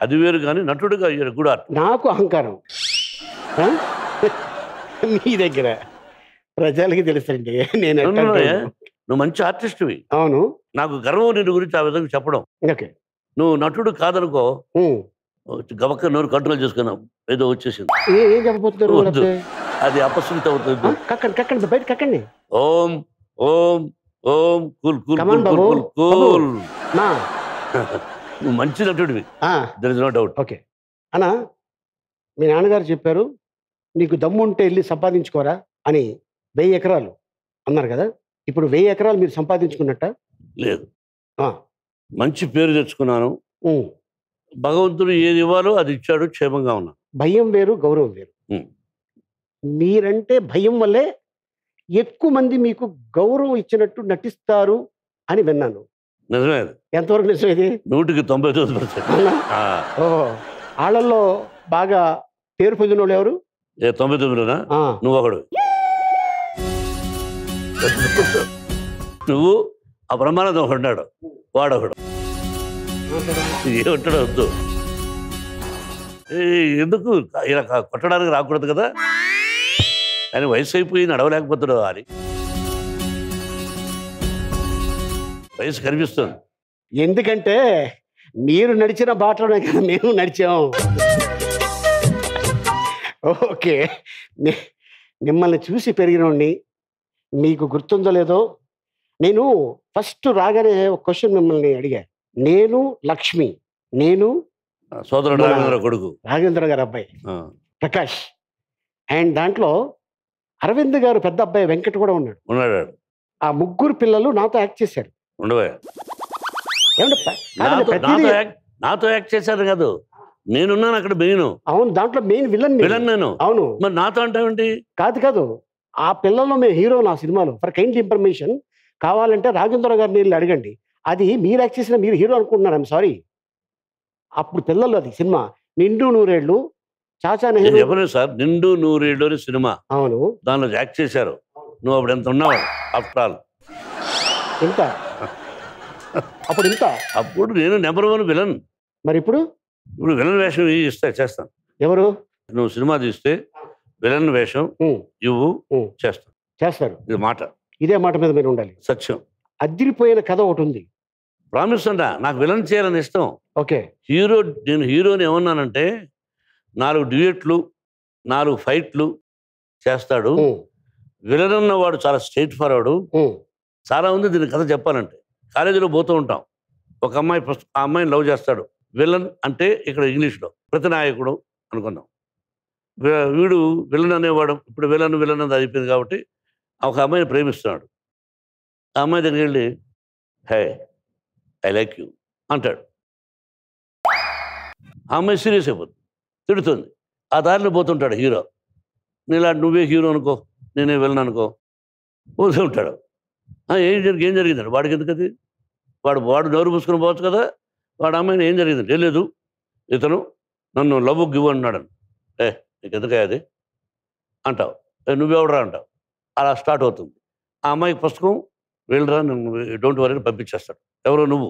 అది వేరు కానీ నటుడుగా గుడ్ ఆర్ట్ నాకు అహంకారం నీ దగ్గర ప్రజలకి తెలుసండి నేను నువ్వు మంచి ఆర్టిస్ట్వి అవును నాకు గర్వం నీ గురించి ఆ విధంగా చెప్పడం ఓకే నువ్వు నటుడు కాదనుకో గవక్క నోరు కంట్రోల్ చేసుకున్నావు ఏదో వచ్చేసింది అది అపశృతి అవుతుంది బయట కక్కండి Om Om Om cool cool cool cool [laughs] నువ్వు మంచి నటుడివి there is no doubt okay అనా మీ నాన్నగారు చెప్పారు నీకు దమ్ముంటే వెళ్ళి సంపాదించుకోరా అని వెయ్యి ఎకరాలు అన్నారు కదా ఇప్పుడు వెయ్యి ఎకరాలు మీరు సంపాదించుకున్నట్ట లేదు మంచి పేరు తెచ్చుకున్నాను భగవంతుడు ఏది ఇవ్వాలో అది ఇచ్చాడు క్షేమంగా ఉన్నాను భయం వేరు గౌరవం వేరు మీరంటే భయం వల్లే ఎక్కువ మంది మీకు గౌరవం ఇచ్చినట్టు నటిస్తారు అని విన్నాను నిజమే ఎంతవరకు నిజమేది నూటికి తొంభై తొమ్మిది పర్సెంట్ వాళ్ళల్లో బాగా పేరు పొందిన వాళ్ళు ఎవరు ఏ తొంభై తొమ్మిదిలోనా నువ్వు ఒకడు నువ్వు ఆ బ్రహ్మానందం ఒకడు ఉన్నాడు ఒకడు ఏమంటాడు వద్దు ఎందుకు ఇలా కొట్టడానికి రాకూడదు కదా ఆయన వయసు అయిపోయి నడవలేకపోతాడు అని వయసు కనిపిస్తుంది ఎందుకంటే మీరు నడిచిన బాటలోనే కదా మేము నడిచాం ఓకే మిమ్మల్ని చూసి పెరిగినోడిని మీకు గుర్తుందో లేదో నేను ఫస్ట్ రాగానే ఒక క్వశ్చన్ మిమ్మల్ని అడిగా నేను లక్ష్మి నేను సోదరుడు రాఘేంద్ర కొడుకు రాఘేంద్ర గారు అబ్బాయి ప్రకాష్ అండ్ దాంట్లో అరవింద్ గారు పెద్ద అబ్బాయి వెంకట్ కూడా ఉన్నాడు ఉన్నాడు ఆ ముగ్గురు పిల్లలు నాతో యాక్ట్ చేశారు నాతో యాక్ట్ చేశారు కాదు నేనున్నాను అక్కడ మెయిన్ అవును దాంట్లో మెయిన్ విలన్ విలన్ నేను అవును మరి నాతో అంటే కాదు కాదు ఆ పిల్లల్లో మేము హీరో నా సినిమాలో ఫర్ కైండ్ ఇన్ఫర్మేషన్ కావాలంటే రాజేంద్ర గారిని వెళ్ళి అడగండి అది మీరు యాక్ట్ చేసిన మీరు హీరో అనుకుంటున్నారు ఐమ్ సారీ అప్పుడు పిల్లలు అది సినిమా నిండు నూరేళ్ళు చాచా నెహ్రూ ఎవరు సార్ నిండు నూరేళ్ళు అని సినిమా అవును దానిలో యాక్ట్ చేశారు నువ్వు అప్పుడు ఎంత ఉన్నావు ఆఫ్టర్ ఆల్ ఇంత అప్పుడు ఇంత అప్పుడు నేను నెంబర్ వన్ విలన్ మరి ఇప్పుడు ఇప్పుడు విలన్ వేషం ఇస్తా చేస్తాను ఎవరు నువ్వు సినిమా తీస్తే విలన్ వేషం ఇవ్వు చేస్తాను చేస్తారు ఇది మాట ఇదే మాట మీద మీరు ఉండాలి సత్యం అదిరిపోయిన కథ ఒకటి ఉంది ప్రామిస్ అంట నాకు విలన్ చేయాలని ఇష్టం ఓకే హీరో నేను హీరోని ఏమన్నానంటే నాలుగు డ్యూయట్లు నాలుగు ఫైట్లు చేస్తాడు విలన్ అన్నవాడు చాలా స్ట్రైట్ ఫార్వర్డ్ చాలా ఉంది దీని కథ చెప్పాలంటే కాలేజీలో పోతూ ఉంటాం ఒక అమ్మాయి ఆ అమ్మాయిని లవ్ చేస్తాడు విలన్ అంటే ఇక్కడ ఇంగ్లీష్లో ప్రతినాయకుడు అనుకున్నాం వీడు విలన్ అనేవాడు ఇప్పుడు విలన్ విలన్ అది అయిపోయింది కాబట్టి ఒక అమ్మాయిని ప్రేమిస్తున్నాడు ఆ అమ్మాయి దగ్గరికి వెళ్ళి హే ఐ లైక్ యూ అంటాడు ఆ అమ్మాయి సీరియస్ అయిపోతుంది తిడుతుంది ఆ దారిలో పోతుంటాడు హీరో నీలా నువ్వే హీరో అనుకో నేనే వెళ్ళను అనుకో పోతూ ఉంటాడు ఏం జరిగి ఏం జరిగిందండి వాడికి ఎందుకు అది వాడు వాడు నోరు పూసుకుని పోవచ్చు కదా వాడు అమ్మాయిని ఏం జరిగిందండి లేదు ఇతను నన్ను లవ్ గివ్ అన్నాడు ఏ నీకు ఎందుకయ్యా అది అంటావు నువ్వెవడరా అంటావు అలా స్టార్ట్ అవుతుంది ఆ అమ్మాయికి పుస్తకం వెళ్ళరా నువ్వు డోంట్ వరీ అని పంపించేస్తాడు ఎవరో నువ్వు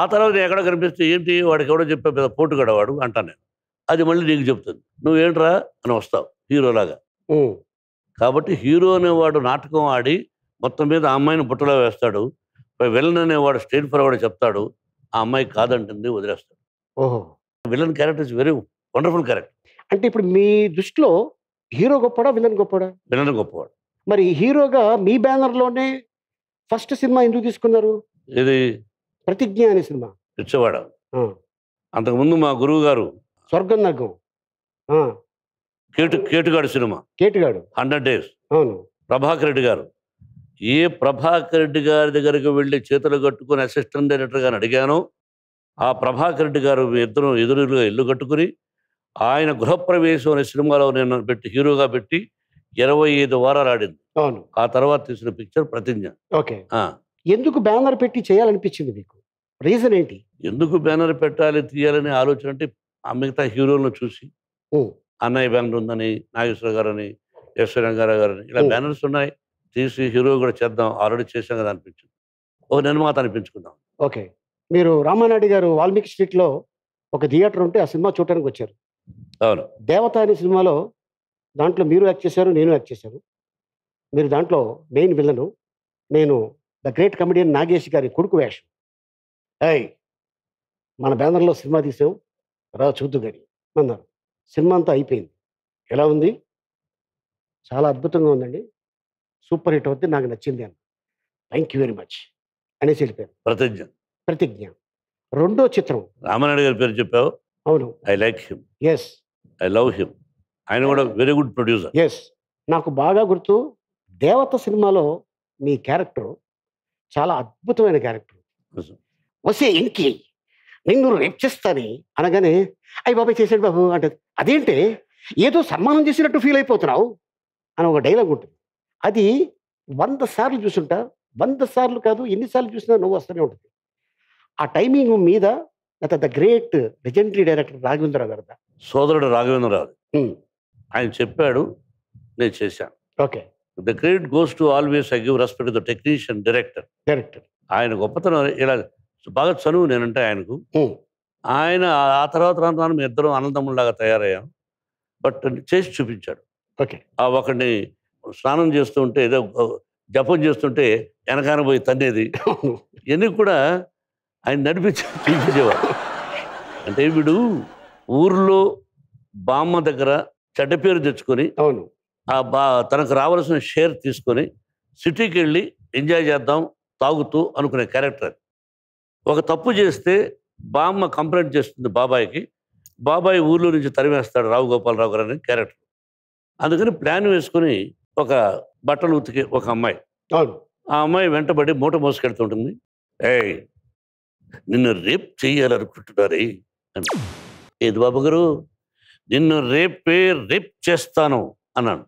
ఆ తర్వాత ఎక్కడ కనిపిస్తే ఏంటి వాడికి ఎవడో చెప్పే పెద్ద పోటు గడవాడు అంటాను నేను అది మళ్ళీ నీకు చెప్తుంది ఏంట్రా అని వస్తావు హీరోలాగా కాబట్టి హీరో అనేవాడు నాటకం ఆడి మొత్తం మీద ఆ అమ్మాయిని బుట్టలో వేస్తాడు విలన్ అనేవాడు స్టేజ్ వాడు చెప్తాడు ఆ అమ్మాయి కాదంటుంది వదిలేస్తాడు ఓహో villain character is very wonderful character అంటే ఇప్పుడు మీ దృష్టిలో హీరో గొప్పడా విలన్ గొప్పడా విలన్ గొప్పవాడు మరి హీరోగా మీ బ్యానర్లోనే ఫస్ట్ సినిమా ఎందుకు తీసుకున్నారు ఇది ప్రతిజ్ఞ అనే సినిమా పిచ్చవాడ అంతకుముందు మా గురువు గారు స్వర్గం నగం కేటు కేటుగాడు సినిమా కేటుగాడు హండ్రెడ్ డేస్ అవును ప్రభాకర్ రెడ్డి గారు ఏ ప్రభాకర్ రెడ్డి గారి దగ్గరికి వెళ్ళి చేతులు కట్టుకుని అసిస్టెంట్ డైరెక్టర్ గారిని అడిగాను ఆ ప్రభాకర్ రెడ్డి గారు ఇద్దరు ఎదురుగా ఇల్లు కట్టుకుని ఆయన గృహప్రవేశం అనే సినిమాలో నేను పెట్టి హీరోగా పెట్టి ఇరవై ఐదు వారాలు ఆడింది అవును ఆ తర్వాత తీసిన పిక్చర్ ప్రతిజ్ఞ ఓకే ఎందుకు బ్యానర్ పెట్టి చేయాలనిపించింది మీకు రీజన్ ఏంటి ఎందుకు బ్యానర్ పెట్టాలి తీయాలని ఆలోచన అంటే ఆ మిగతా హీరోలను చూసి అన్నయ్య బ్యానర్ ఉందని నాగేశ్వర గారని ఎస్ రంగారావు గారని ఇలా బ్యానర్స్ ఉన్నాయి తీసి హీరో కూడా చేద్దాం ఆల్రెడీ చేసాం కదా అనిపించింది ఓ నిర్మాత అనిపించుకుందాం ఓకే మీరు రామానాయుడు గారు వాల్మీకి స్ట్రీట్లో ఒక థియేటర్ ఉంటే ఆ సినిమా చూడటానికి వచ్చారు అవును దేవత అనే సినిమాలో దాంట్లో మీరు యాక్ట్ చేశారు నేను యాక్ట్ చేశాను మీరు దాంట్లో మెయిన్ విల్లను నేను ద గ్రేట్ కమెడియన్ నాగేష్ గారి కొడుకు వేషం ఏయ్ మన బ్యానర్లో సినిమా తీసాం రా చూద్దు గారి అన్నారు సినిమా అంతా అయిపోయింది ఎలా ఉంది చాలా అద్భుతంగా ఉందండి సూపర్ హిట్ అవుతుంది నాకు నచ్చింది అని థ్యాంక్ యూ వెరీ మచ్ అనేసి వెళ్ళిపోయాను ప్రతిజ్ఞ ప్రతిజ్ఞ రెండో చిత్రం రామనాయుడు గారి పేరు చెప్పావు అవును I like him yes I love him ఆయన కూడా వెరీ గుడ్ ప్రొడ్యూసర్ ఎస్ నాకు బాగా గుర్తు దేవత సినిమాలో మీ క్యారెక్టర్ చాలా అద్భుతమైన క్యారెక్టర్ వస్తే ఇంకి నిన్ను రేప్ చేస్తాని అనగానే అయ్యి బాబాయ్ చేశాడు బాబు అంటే అదేంటి ఏదో సన్మానం చేసినట్టు ఫీల్ అయిపోతున్నావు అని ఒక డైలాగ్ ఉంటుంది అది వంద సార్లు చూసుంటా వంద సార్లు కాదు ఎన్నిసార్లు చూసినా నువ్వు వస్తూనే ఉంటుంది ఆ టైమింగ్ మీద లేదా the great legendary director Raghavendra Rao గారు సోదరుడు రాఘవేంద్రరావు ఆయన చెప్పాడు నేను చేశాను okay the credit goes to always I give respect the technician director director ఆయన గొప్పతనం ఇలా బాగా చనువు నేనంటే ఆయనకు ఆయన ఆ తర్వాత మేము ఇద్దరం ఆనందములాగా తయారయ్యాం బట్ చేసి చూపించాడు ఓకే ఆ ఒకడిని స్నానం చేస్తుంటే ఏదో జపం చేస్తుంటే వెనకాన పోయి తన్నేది ఇవన్నీ కూడా ఆయన నడిపించే చూపించేవారు అంటే వీడు ఊర్లో బామ్మ దగ్గర చెడ్డ పేరు తెచ్చుకొని అవును ఆ బా తనకు రావాల్సిన షేర్ తీసుకొని సిటీకి వెళ్ళి ఎంజాయ్ చేద్దాం తాగుతూ అనుకునే క్యారెక్టర్ ఒక తప్పు చేస్తే బామ్మ కంప్లైంట్ చేస్తుంది బాబాయ్కి బాబాయ్ ఊర్లో నుంచి తరిమేస్తాడు రావు గోపాలరావు గారు అనే క్యారెక్టర్ అందుకని ప్లాన్ వేసుకుని ఒక బట్టలు ఉతికి ఒక అమ్మాయి ఆ అమ్మాయి వెంటబడి మూట మోసుకెళ్తుంటుంది ఏయ్ నిన్ను రేప్ చేయాలనుకుంటున్నారే అని ఏది బాబు గారు నిన్ను రేపే రేప్ చేస్తాను అన్నాను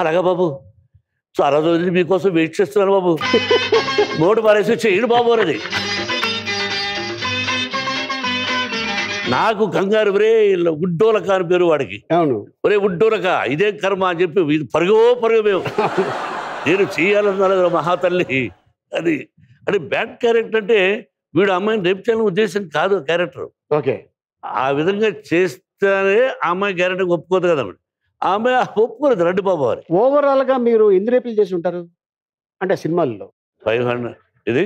అలాగా బాబు చాలా రోజులు మీకోసం వెయిట్ చేస్తున్నాను బాబు [laughs] నోటు పారేసి చేయడు బాబు అది నాకు కంగారు ఇలా ఉడ్డోలక అని పేరు వాడికి అవును ఒరే ఉడ్డోలక ఇదే కర్మ అని చెప్పి ఇది పరుగో పరుగు మేము [laughs] నేను చేయాలన్నారు మహాతల్లి అది అంటే బ్యాడ్ క్యారెక్టర్ అంటే వీడు అమ్మాయిని రేపు చేయాలని ఉద్దేశం కాదు క్యారెక్టర్ ఓకే ఆ విధంగా చేస్తేనే అమ్మాయి క్యారెక్టర్ ఒప్పుకోదు కదా ఆమె ఒప్పుకోలేదు రెడ్డి బాబు వారు ఓవరాల్ గా మీరు ఎన్ని రేపులు చేసి ఉంటారు అంటే సినిమాల్లో ఫైవ్ హండ్రెడ్ ఇది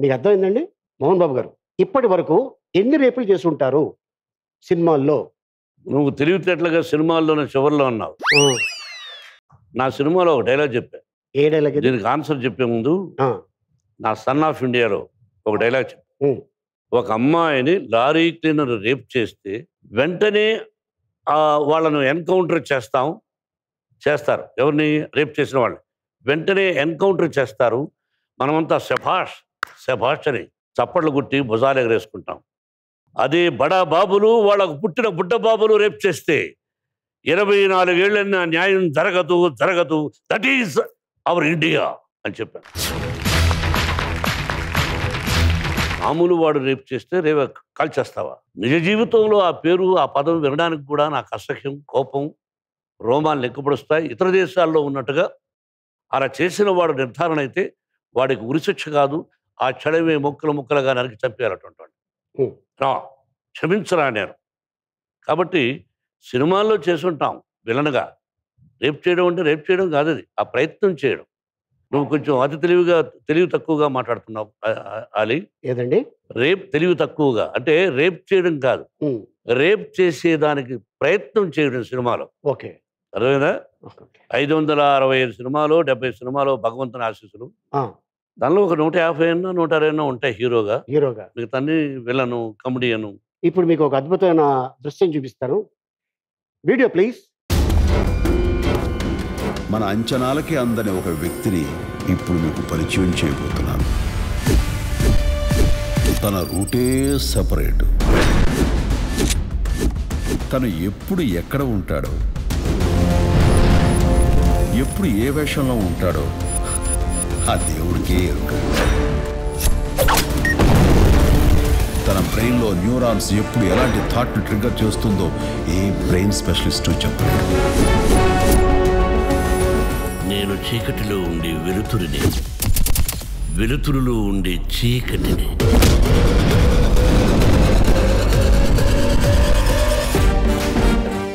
మీకు అర్థమైందండి మోహన్ బాబు గారు ఇప్పటి వరకు ఎన్ని రేపులు చేసి ఉంటారు సినిమాల్లో నువ్వు తెలివితేటలుగా సినిమాల్లోనే చివరిలో ఉన్నావు నా సినిమాలో ఒక డైలాగ్ చెప్పా ఏ డైలాగ్ దీనికి ఆన్సర్ చెప్పే ముందు నా సన్ ఆఫ్ ఇండియాలో ఒక డైలాగ్ చెప్పు ఒక అమ్మాయిని లారీ క్లీనర్ రేప్ చేస్తే వెంటనే వాళ్ళను ఎన్కౌంటర్ చేస్తాం చేస్తారు ఎవరిని రేప్ చేసిన వాళ్ళు వెంటనే ఎన్కౌంటర్ చేస్తారు మనమంతా శభాష్ శభాష్ అని చప్పట్లు కొట్టి భుజాలు ఎగరేసుకుంటాం అదే బడా బాబులు వాళ్ళకు పుట్టిన బుడ్డ బాబులు రేప్ చేస్తే ఇరవై నాలుగేళ్ళన్న న్యాయం జరగదు జరగదు దట్ ఈజ్ అవర్ ఇండియా అని చెప్పాను మామూలు వాడు రేపు చేస్తే రేపు కాల్చేస్తావా నిజ జీవితంలో ఆ పేరు ఆ పదం వినడానికి కూడా నాకు అసహ్యం కోపం రోమాలు లెక్కపడుస్తాయి ఇతర దేశాల్లో ఉన్నట్టుగా అలా చేసిన వాడు నిర్ధారణ అయితే వాడికి ఉరిశిక్ష కాదు ఆ చడమే ముక్కలు ముక్కలుగా నరికి చంపేయాలటువంటి రా క్షమించరా నేను కాబట్టి సినిమాల్లో చేసుంటాం విలన్గా రేపు చేయడం అంటే రేపు చేయడం కాదు అది ఆ ప్రయత్నం చేయడం నువ్వు కొంచెం అతి తెలివిగా తెలివి తక్కువగా మాట్లాడుతున్నావు అలీ ఏదండి రేప్ తెలివి తక్కువగా అంటే రేప్ చేయడం కాదు రేప్ చేసేదానికి ప్రయత్నం చేయడం సినిమాలో ఓకే అర్థమైనా ఐదు వందల అరవై ఐదు సినిమాలు డెబ్బై సినిమాలు భగవంతుని ఆశీస్సులు దానిలో ఒక నూట యాభై అయినా నూట అరవై అయినా ఉంటాయి హీరోగా హీరోగా మీకు తన్ని విలను కమెడియను ఇప్పుడు మీకు ఒక అద్భుతమైన దృశ్యం చూపిస్తారు వీడియో ప్లీజ్ మన అంచనాలకి అందని ఒక వ్యక్తిని ఇప్పుడు మీకు పరిచయం చేయబోతున్నాను తన రూటే సపరేట్ తను ఎప్పుడు ఎక్కడ ఉంటాడో ఎప్పుడు ఏ వేషంలో ఉంటాడో ఆ దేవుడికే తన బ్రెయిన్లో న్యూరాన్స్ ఎప్పుడు ఎలాంటి థాట్ని ట్రిగ్గర్ చేస్తుందో ఏ బ్రెయిన్ స్పెషలిస్టు చెప్పలేదు నేను చీకటిలో ఉండే వెలుతురిని వెలుతురులో ఉండే చీకటిని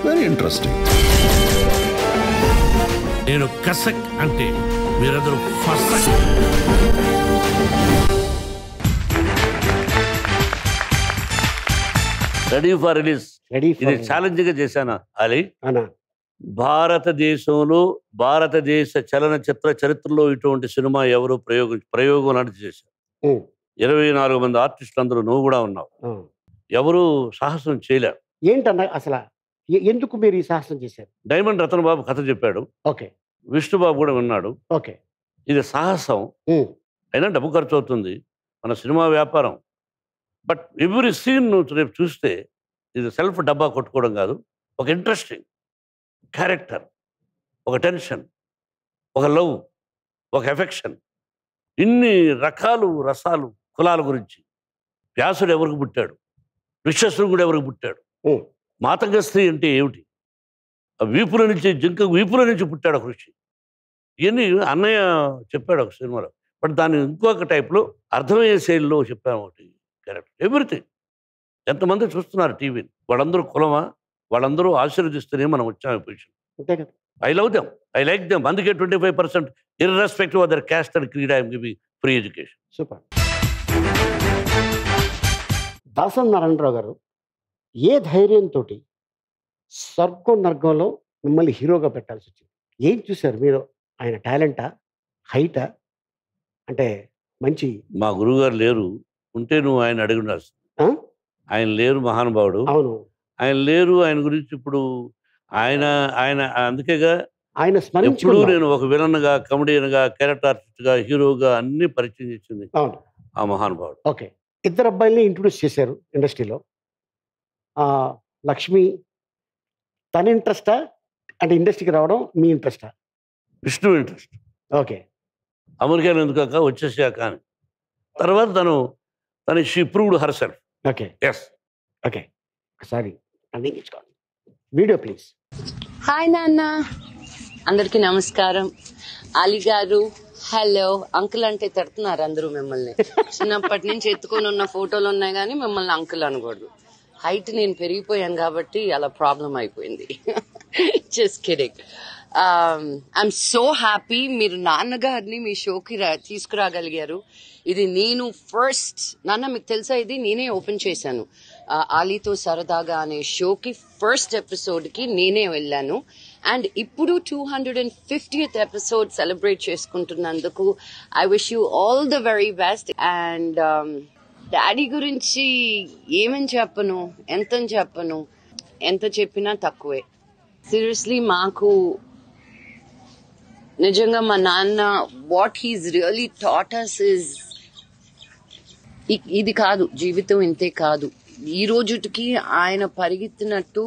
వెరీ ఇంట్రెస్టింగ్ నేను కసక్ అంటే మీరందరూ ఫసక్ రెడీ ఫర్ రిలీజ్ రెడీ ఇది ఛాలెంజ్ గా చేశాను అలీ భారతదేశంలో భారతదేశ చలనచిత్ర చరిత్రలో ఇటువంటి సినిమా ఎవరు ప్రయోగ ప్రయోగం నడిచి చేశారు ఇరవై నాలుగు మంది ఆర్టిస్టులు అందరూ నువ్వు కూడా ఉన్నావు ఎవరు సాహసం చేయలేరు ఏంటన్నా అసలు ఎందుకు మీరు ఈ సాహసం చేశారు డైమండ్ రతన్ బాబు కథ చెప్పాడు ఓకే విష్ణు బాబు కూడా విన్నాడు ఓకే ఇది సాహసం అయినా డబ్బు ఖర్చు అవుతుంది మన సినిమా వ్యాపారం బట్ ఎవ్రీ సీన్ నువ్వు రేపు చూస్తే ఇది సెల్ఫ్ డబ్బా కొట్టుకోవడం కాదు ఒక ఇంట్రెస్టింగ్ క్యారెక్టర్ ఒక టెన్షన్ ఒక లవ్ ఒక ఎఫెక్షన్ ఇన్ని రకాలు రసాలు కులాల గురించి వ్యాసుడు ఎవరికి పుట్టాడు కూడా ఎవరికి పుట్టాడు మాతంగ స్త్రీ అంటే ఏమిటి వీపుల నుంచి జింక వీపుల నుంచి పుట్టాడు కృషి ఇవన్నీ అన్నయ్య చెప్పాడు ఒక సినిమాలో బట్ దాన్ని ఇంకొక టైప్లో అర్థమయ్యే శైలిలో చెప్పాను ఒకటి క్యారెక్టర్ ఎవ్రీథింగ్ ఎంతమంది చూస్తున్నారు టీవీని వాళ్ళందరూ కులమా వాళ్ళందరూ ఆశీర్వదిస్తూనే మనం వచ్చాం position I love them I like them అందుకే twenty five percent irrespective other caste and creed I'm free education super Dasan Narayana Rao గారు ఏ ధైర్యంతో స్వర్గం నర్గంలో మిమ్మల్ని హీరోగా పెట్టాల్సి వచ్చింది ఏం చూశారు మీరు ఆయన టాలెంటా హైటా అంటే మంచి మా గారు లేరు ఉంటే నువ్వు ఆయన అడిగి ఉండాల్సింది ఆయన లేరు మహానుభావుడు అవును ఆయన లేరు ఆయన గురించి ఇప్పుడు ఆయన ఆయన అందుకేగా ఆయన ఇప్పుడు నేను ఒక విలన్గా కమెడియన్గా క్యారెక్టర్ ఆర్టిస్ట్గా హీరోగా అన్ని పరిచయం చేసింది ఆ మహానుభావుడు ఓకే ఇద్దరు అబ్బాయిల్ని ఇంట్రొడ్యూస్ చేశారు ఇండస్ట్రీలో లక్ష్మి తన ఇంట్రెస్టా అంటే ఇండస్ట్రీకి రావడం మీ ఇంట్రెస్టా విష్ణు ఇంట్రెస్ట్ ఓకే అమెరికా ఎందుకాక వచ్చేసాక అని తర్వాత తను తన she proved herself okay yes okay sorry అందించుకోండి వీడియో ప్లీజ్ హాయ్ నాన్న అందరికీ నమస్కారం అలీ గారు హలో అంకుల్ అంటే తిడుతున్నారు అందరూ మిమ్మల్ని చిన్నప్పటి నుంచి ఎత్తుకొని ఉన్న ఫోటోలు ఉన్నాయి కానీ మిమ్మల్ని అంకుల్ అనకూడదు హైట్ నేను పెరిగిపోయాను కాబట్టి అలా ప్రాబ్లం అయిపోయింది just [laughs] kidding I'm so happy మీరు నాన్నగారిని మీ షోకి తీసుకురాగలిగారు ఇది నేను ఫస్ట్ నాన్న మీకు తెలుసా ఇది నేనే ఓపెన్ చేశాను ఆలీతో సరదాగా అనే షోకి ఫస్ట్ ఎపిసోడ్కి నేనే వెళ్ళాను అండ్ ఇప్పుడు two hundred and fiftieth episode celebrate చేసుకుంటున్నందుకు I wish you all the very best and daddy గురించి ఏమని చెప్పను ఎంతని చెప్పను ఎంత చెప్పినా తక్కువే సీరియస్లీ మాకు నిజంగా మా నాన్న what his really status is ఇది కాదు జీవితం ఇంతే కాదు ఈ రోజుకి ఆయన పరిగెత్తినట్టు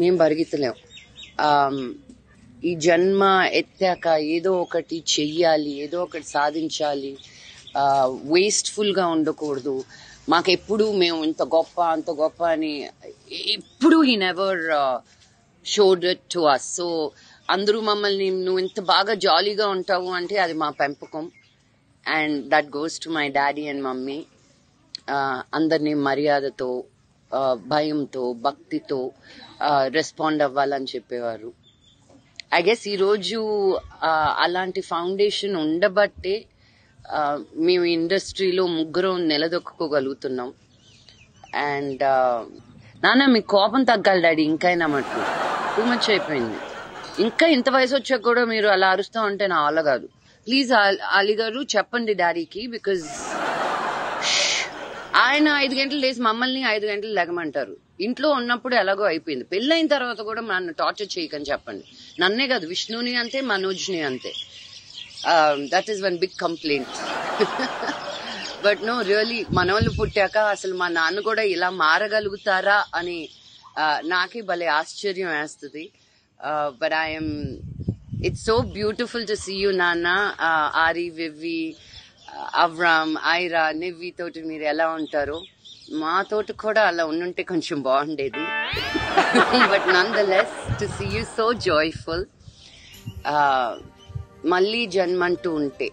మేము పరిగెత్తలేం ఈ జన్మ ఎత్తాక ఏదో ఒకటి చెయ్యాలి ఏదో ఒకటి సాధించాలి వేస్ట్ఫుల్గా ఉండకూడదు మాకు ఎప్పుడు మేము ఇంత గొప్ప అంత గొప్ప అని ఎప్పుడు ఈ never showed to us so అందరూ మమ్మల్ని నువ్వు ఇంత బాగా జాలీగా ఉంటావు అంటే అది మా పెంపకం and that goes to my daddy and mummy అందరినీ మర్యాదతో uh, భయంతో భక్తితో రెస్పాండ్ uh, అవ్వాలని చెప్పేవారు ఐ గెస్ ఈరోజు అలాంటి ఫౌండేషన్ ఉండబట్టే uh, మేము ఇండస్ట్రీలో ముగ్గురం నిలదొక్కుకోగలుగుతున్నాం అండ్ నాన్న మీ కోపం తగ్గాలి డాడీ ఇంకైనా మట్టు టూ మచ్ అయిపోయింది ఇంకా ఇంత వయసు వచ్చాక కూడా మీరు అలా అరుస్తా ఉంటే నా అలా కాదు ప్లీజ్ అలీ గారు చెప్పండి డాడీకి బికాజ్ ఆయన ఐదు గంటలు లేసి మమ్మల్ని ఐదు గంటలు లెగమంటారు ఇంట్లో ఉన్నప్పుడు ఎలాగో అయిపోయింది పెళ్ళైన తర్వాత కూడా నన్ను టార్చర్ చేయకని చెప్పండి నన్నే కాదు విష్ణుని అంతే మనోజ్ని అంతే that is one big complaint but no really మనోళ్ళు పుట్టాక అసలు మా నాన్న కూడా ఇలా మారగలుగుతారా అని uh, నాకే భలే ఆశ్చర్యం వేస్తుంది but I'm it's so beautiful to see you నాన్న ఆరి వివి అవ్రామ్ ఐరా నివ్వి తోటి మీరు ఎలా ఉంటారో మా తోటి కూడా అలా ఉండుంటే కొంచెం బాగుండేది but nonetheless to see you so joyful మళ్ళీ జన్మంటూ ఉంటే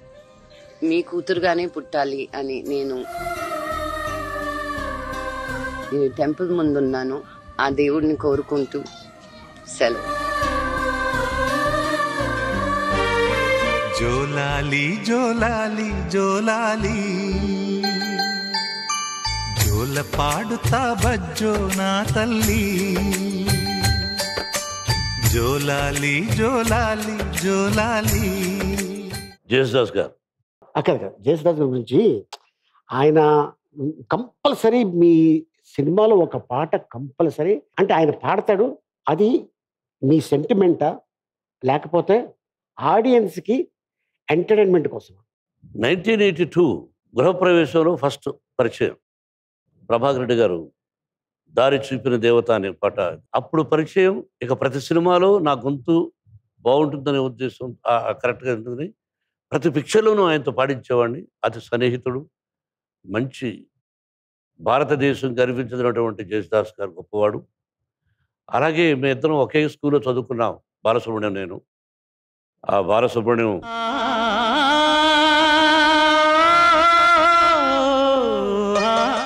మీ కూతురుగానే పుట్టాలి అని నేను టెంపుల్ టెంపుల్ ఉన్నాను ఆ దేవుడిని కోరుకుంటూ సెలవు జోలాలి జోలాలి జోలాలి జోల పాడుతా బజ్జో నా తల్లి జోలాలి జోలాలి జోలాలి జేసుదాస్ గారు అక్కడ జేసుదాస్ గురించి ఆయన కంపల్సరీ మీ సినిమాలో ఒక పాట కంపల్సరీ అంటే ఆయన పాడతాడు అది మీ సెంటిమెంటా లేకపోతే ఆడియన్స్కి ఎంటర్టైన్మెంట్ కోసం నైన్టీన్ ఎయిటీ టూ గృహప్రవేశంలో ఫస్ట్ పరిచయం ప్రభాకర్ రెడ్డి గారు దారి చూపిన దేవత అనే పాట అప్పుడు పరిచయం ఇక ప్రతి సినిమాలో నా గొంతు బాగుంటుందనే ఉద్దేశం కరెక్ట్గా ఉంటుంది ప్రతి పిక్చర్లోనూ ఆయనతో పాటించేవాడిని అతి సన్నిహితుడు మంచి భారతదేశం గర్వించినటువంటి జయసుదాస్ గారు గొప్పవాడు అలాగే మేమిద్దరం ఒకే స్కూల్లో చదువుకున్నాం బాలసుబ్రహ్మణ్యం నేను ఆ బాలసుబ్రహ్మణ్యం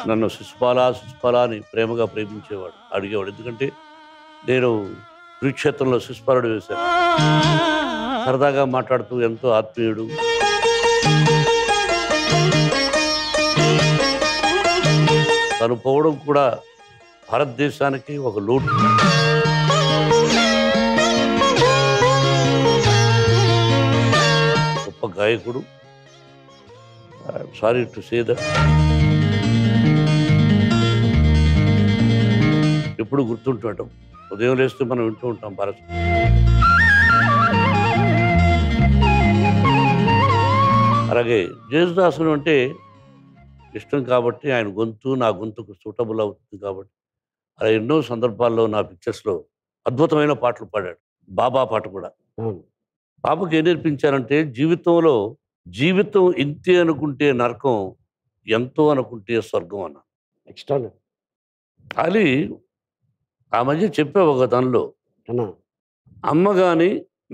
నన్ను శిశుపాలా శిశుపాలా అని ప్రేమగా ప్రేమించేవాడు అడిగేవాడు ఎందుకంటే నేను కురుక్షేత్రంలో శిశుపాలుడు వేశాను సరదాగా మాట్లాడుతూ ఎంతో ఆత్మీయుడు తను పోవడం కూడా భారతదేశానికి ఒక లోటు గొప్ప గాయకుడు సారీ టు సీ దట్ ఎప్పుడు గుర్తుంటాం ఉదయం లేస్తూ మనం వింటూ ఉంటాం భరత్ అలాగే జేసుదాసులు అంటే ఇష్టం కాబట్టి ఆయన గొంతు నా గొంతుకు సూటబుల్ అవుతుంది కాబట్టి అలా ఎన్నో సందర్భాల్లో నా పిక్చర్స్లో అద్భుతమైన పాటలు పాడాడు బాబా పాట కూడా బాబాకి ఏం నేర్పించారంటే జీవితంలో జీవితం ఇంతే అనుకుంటే నరకం ఎంతో అనుకుంటే స్వర్గం అన్న ఎక్స్ట్రా అది ఆ మధ్య చెప్పే ఒక తనలో అమ్మ కాని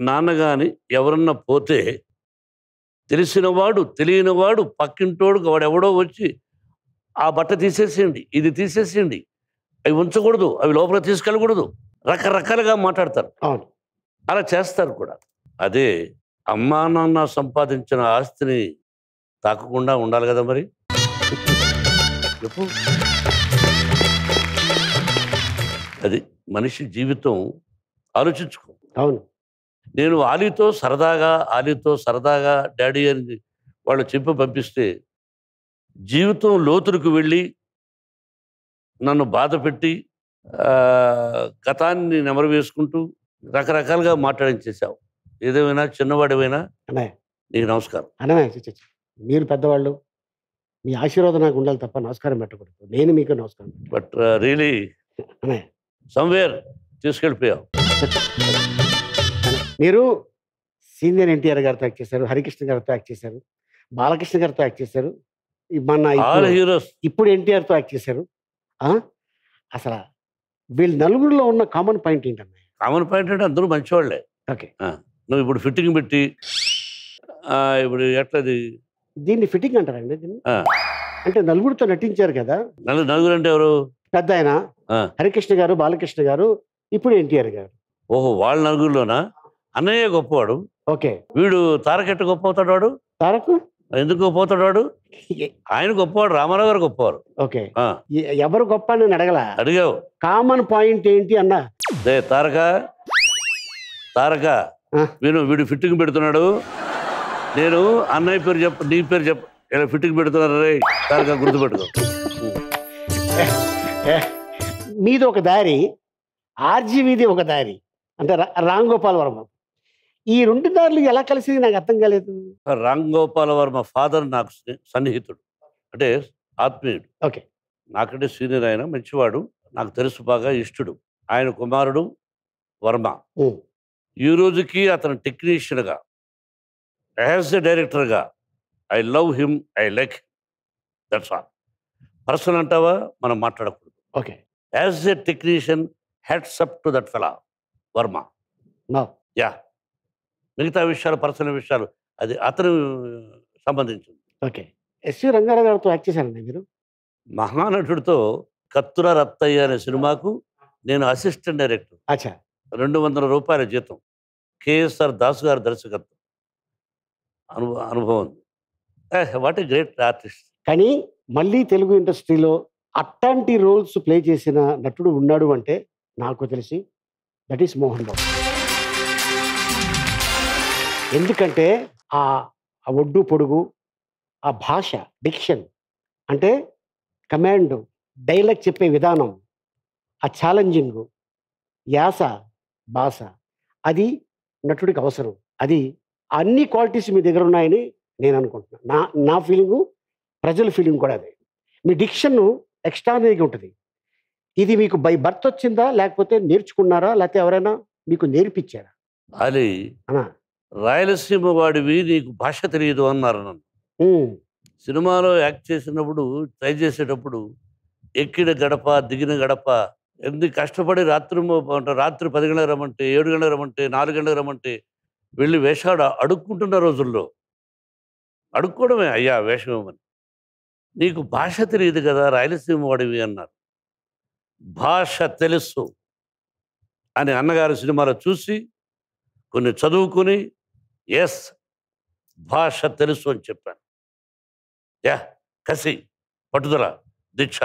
నాన్న కానీ ఎవరన్నా పోతే తెలిసినవాడు తెలియనివాడు పక్కింటోడు వాడు ఎవడో వచ్చి ఆ బట్ట తీసేసేయండి ఇది తీసేసేయండి అవి ఉంచకూడదు అవి లోపల తీసుకెళ్ళకూడదు రకరకాలుగా మాట్లాడతారు అలా చేస్తారు కూడా అదే అమ్మా నాన్న సంపాదించిన ఆస్తిని తాకకుండా ఉండాలి కదా మరి చెప్పు అది మనిషి జీవితం ఆలోచించుకో అవును నేను ఆలీతో సరదాగా ఆలీతో సరదాగా డాడీ అని వాళ్ళు చెప్పి పంపిస్తే జీవితం లోతులకు వెళ్ళి నన్ను బాధపెట్టి గతాన్ని నెమరు వేసుకుంటూ రకరకాలుగా మాట్లాడించేసావు ఏదేమైనా చిన్నవాడేమైనా అన్నయ్య నీకు నమస్కారం అన్నయ్య మీరు పెద్దవాళ్ళు మీ ఆశీర్వాదం నాకు ఉండాలి తప్ప నమస్కారం పెట్టకూడదు నేను మీకు నమస్కారం బట్ రియలీ అన్నయ్య సమ్వేర్ తీసుకెళ్ళిపోయాం మీరు సీనియర్ ఎన్టీఆర్ గారితో యాక్ట్ చేశారు హరికృష్ణ గారితో యాక్ట్ చేశారు బాలకృష్ణ గారితో యాక్ట్ చేశారు మన హీరోస్ ఇప్పుడు ఎన్టీఆర్తో యాక్ట్ చేశారు అసలు వీళ్ళు నలుగురిలో ఉన్న కామన్ పాయింట్ ఏంటన్నా కామన్ పాయింట్ అంటే అందరూ మంచివాళ్లే ఓకే నువ్వు ఇప్పుడు ఫిట్టింగ్ పెట్టి ఇప్పుడు ఎట్లది దీన్ని ఫిట్టింగ్ అంటారండి దీన్ని అంటే నలుగురితో నటించారు కదా నలుగురు అంటే ఎవరు పెద్ద ఆయన హరికృష్ణ గారు బాలకృష్ణ గారు ఇప్పుడు ఎన్టీఆర్ గారు ఓహో వాళ్ళ నలుగురిలోనా అన్నయ్య గొప్పవాడు ఓకే వీడు తారకెట్టు గొప్ప అవుతాడు వాడు తారకు ఎందుకు పోతాడు వాడు ఆయన గొప్పవాడు రామారావు గారు గొప్పవారు ఓకే ఎవరు గొప్ప నేను అడగల అడిగావు కామన్ పాయింట్ ఏంటి అన్న అదే తారక తారక నేను వీడు ఫిట్టింగ్ పెడుతున్నాడు నేను అన్నయ్య పేరు చెప్ప నీ పేరు చెప్ప ఇలా ఫిట్టింగ్ పెడుతున్నారు రే తారక గుర్తుపెట్టుకో మీది ఒక దారి ఆర్జీవీది ఒక దారి అంటే రామ్ గోపాల్ వర్మ ఈ రెండు దారులు ఎలా కలిసింది నాకు అర్థం కాలేదు రామ్ గోపాల్ వర్మ ఫాదర్ నాకు సన్నిహితుడు అంటే ఆత్మీయుడు ఓకే నాకంటే సీనియర్ ఆయన మంచివాడు నాకు తెలుసు బాగా ఇష్టుడు ఆయన కుమారుడు వర్మ ఈ రోజుకి అతను టెక్నీషియన్గా యాజ్ ఎ డైరెక్టర్గా I love him I like that's all person అంటావా మనం మాట్లాడకూడదు okay as a technician heads up to that fellow Varma yeah మిగతా విషయాలు పర్సనల్ విషయాలు అది అతను సంబంధించింది ఓకే ఎస్వి రంగారావు గారితో యాక్ట్ చేశారండి మీరు మహానటుడితో కత్తుర రత్తయ్య అనే సినిమాకు నేను అసిస్టెంట్ డైరెక్టర్ అచ్చా రెండు వందల రూపాయల జీతం కేఎస్ఆర్ దాస్ గారి దర్శకత్వం అనుభవం అనుభవం వాట్ ఏ గ్రేట్ ఆర్టిస్ట్ కానీ మళ్ళీ తెలుగు ఇండస్ట్రీలో అట్లాంటి రోల్స్ ప్లే చేసిన నటుడు ఉన్నాడు అంటే నాకు తెలిసి దట్ ఈస్ మోహన్ బాబు ఎందుకంటే ఆ ఒడ్డు పొడుగు ఆ భాష డిక్షన్ అంటే కమాండ్ డైలాగ్ చెప్పే విధానం ఆ ఛాలెంజింగ్ యాస భాష అది నటుడికి అవసరం అది అన్ని క్వాలిటీస్ మీ దగ్గర ఉన్నాయని నేను అనుకుంటున్నాను నా నా ఫీలింగు ప్రజల ఫీలింగ్ కూడా అదే మీ డిక్షన్ను ఎక్స్ట్రానరీగా ఉంటుంది ఇది మీకు బై బర్త్ వచ్చిందా లేకపోతే నేర్చుకున్నారా లేకపోతే ఎవరైనా మీకు నేర్పించారా అది రాయలసీమ వాడివి నీకు భాష తెలియదు అన్నారు నన్ను సినిమాలో యాక్ట్ చేసినప్పుడు ట్రై చేసేటప్పుడు ఎక్కిన గడప దిగిన గడప ఎందుకు కష్టపడి రాత్రి రాత్రి పది గంటల రమ్మంటే ఏడు గంటల రమ్మంటే నాలుగు గంటల రమ్మంటే వెళ్ళి వేషాడు అడుక్కుంటున్న రోజుల్లో అడుక్కోవడమే అయ్యా వేషమేమని నీకు భాష తెలియదు కదా రాయలసీమ వాడివి అన్నారు భాష తెలుసు అని అన్నగారి సినిమాలో చూసి కొన్ని చదువుకుని ఎస్ భాష తెలుసు అని చెప్పాను యా కసి పట్టుదల దీక్ష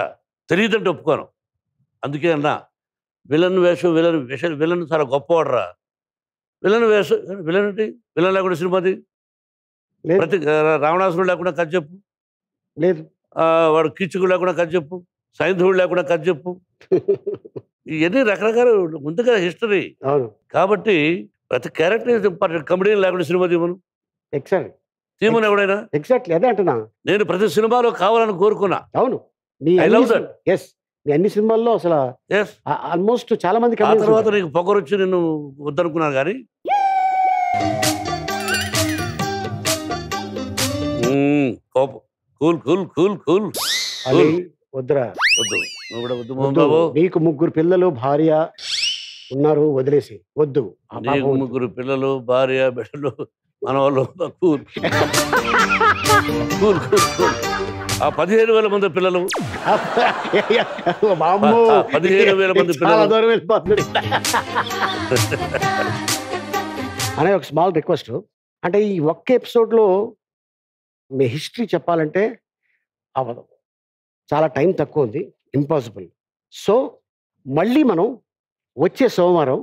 తెలియదంటే ఒప్పుకోను అందుకే అన్నా విలన్ వేషం విలన్ విష విలన్ చాలా గొప్పవాడరా విలన్ వేషం విలన్ ఏంటి విలన్ లేకుండా సినిమాది ప్రతి రావణాసురుడు లేకుండా కథ చెప్పు లేదు వాడు కీచుకు లేకుండా కథ చెప్పు సైంధవుడు లేకుండా కథ చెప్పు [laughs] ఇవన్నీ రకరకాల ముందు కదా హిస్టరీ కాబట్టి ప్రతి క్యారెక్టర్ ఇంపార్టెంట్ కమెడీ లేకుండా సినిమా తీమను తీమను ఎవడైనా ఎగ్జాక్ట్లీ అదే అంటున్నా నేను ప్రతి సినిమాలో కావాలని కోరుకున్నా అవును ఐ లవ్ ఎస్ అన్ని సినిమాల్లో అసలు ఎస్ ఆల్మోస్ట్ చాలా మంది ఆ తర్వాత నీకు పొగరొచ్చి నేను వద్దనుకున్నాను కానీ కోపం కూల్ కూల్ కూల్ కూల్ అది వద్దురా వద్దు నువ్వు కూడా వద్దు మోహన్ బాబు నీకు ముగ్గురు పిల్లలు భార్య ఉన్నారు వదిలేసి వద్దు నీకు ముగ్గురు పిల్లలు భార్య బిడ్డలు మన వాళ్ళు ఆ పదిహేను వేల మంది పిల్లలు [laughs] పదిహేను వేల మంది పిల్లలు. [laughs] అనే ఒక స్మాల్ రిక్వెస్ట్ అంటే ఈ ఒక్క ఎపిసోడ్ లో మీ హిస్టరీ చెప్పాలంటే అవ్వదు చాలా టైం తక్కువ ఉంది ఇంపాసిబుల్ సో మళ్ళీ మనం వచ్చే సోమవారం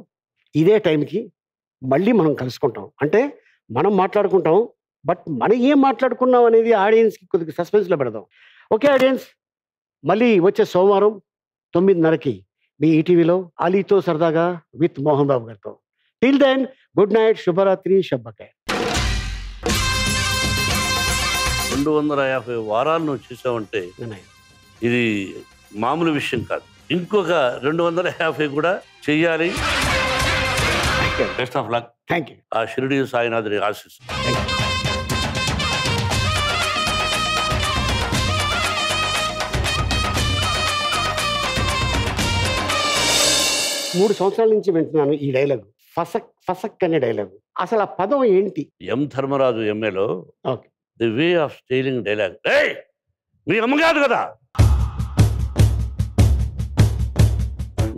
ఇదే టైంకి మళ్ళీ మనం కలుసుకుంటాం అంటే మనం మాట్లాడుకుంటాం బట్ మనం ఏం మాట్లాడుకున్నాం అనేది ఆడియన్స్కి కొద్దిగా సస్పెన్స్లో పెడదాం ఓకే ఆడియన్స్ మళ్ళీ వచ్చే సోమవారం తొమ్మిదిన్నరకి మీ ఈటీవీలో అలీతో సరదాగా విత్ మోహన్ బాబు గారితో టిల్ దెన్ గుడ్ నైట్ శుభరాత్రి శుభకాయ రెండు వందల యాభై వారాలు నువ్వు చూసావంటే ఇది మామూలు విషయం కాదు ఇంకొక రెండు వందల యాభై కూడా చెయ్యాలి best of luck thank you ఆ షిరిడి సాయినాథుని ఆశీస్ మూడు సంవత్సరాల నుంచి వింటున్నాను ఈ డైలాగ్ ఫసక్ ఫసక్ అనే డైలాగ్ అసలు ఆ పదం ఏంటి ఎం ధర్మరాజు ఎంఏలో okay the way of stealing dialogue ఏయ్ మీ అమ్మ కాదు కదా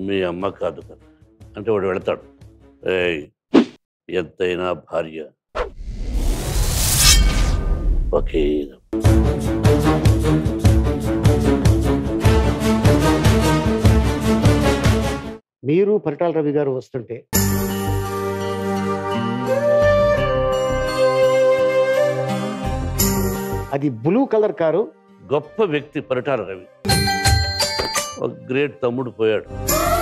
మీ అమ్మ కాదు కదా అంటే వాడు వెళతాడు ఏయ్ ఎంతైనా భార్య ఒకే మీరు పరిటాల రవి గారు వస్తుంటే అది బ్లూ కలర్ కారు గొప్ప వ్యక్తి పరిటాల రవి ఒక గ్రేట్ తమ్ముడు పోయాడు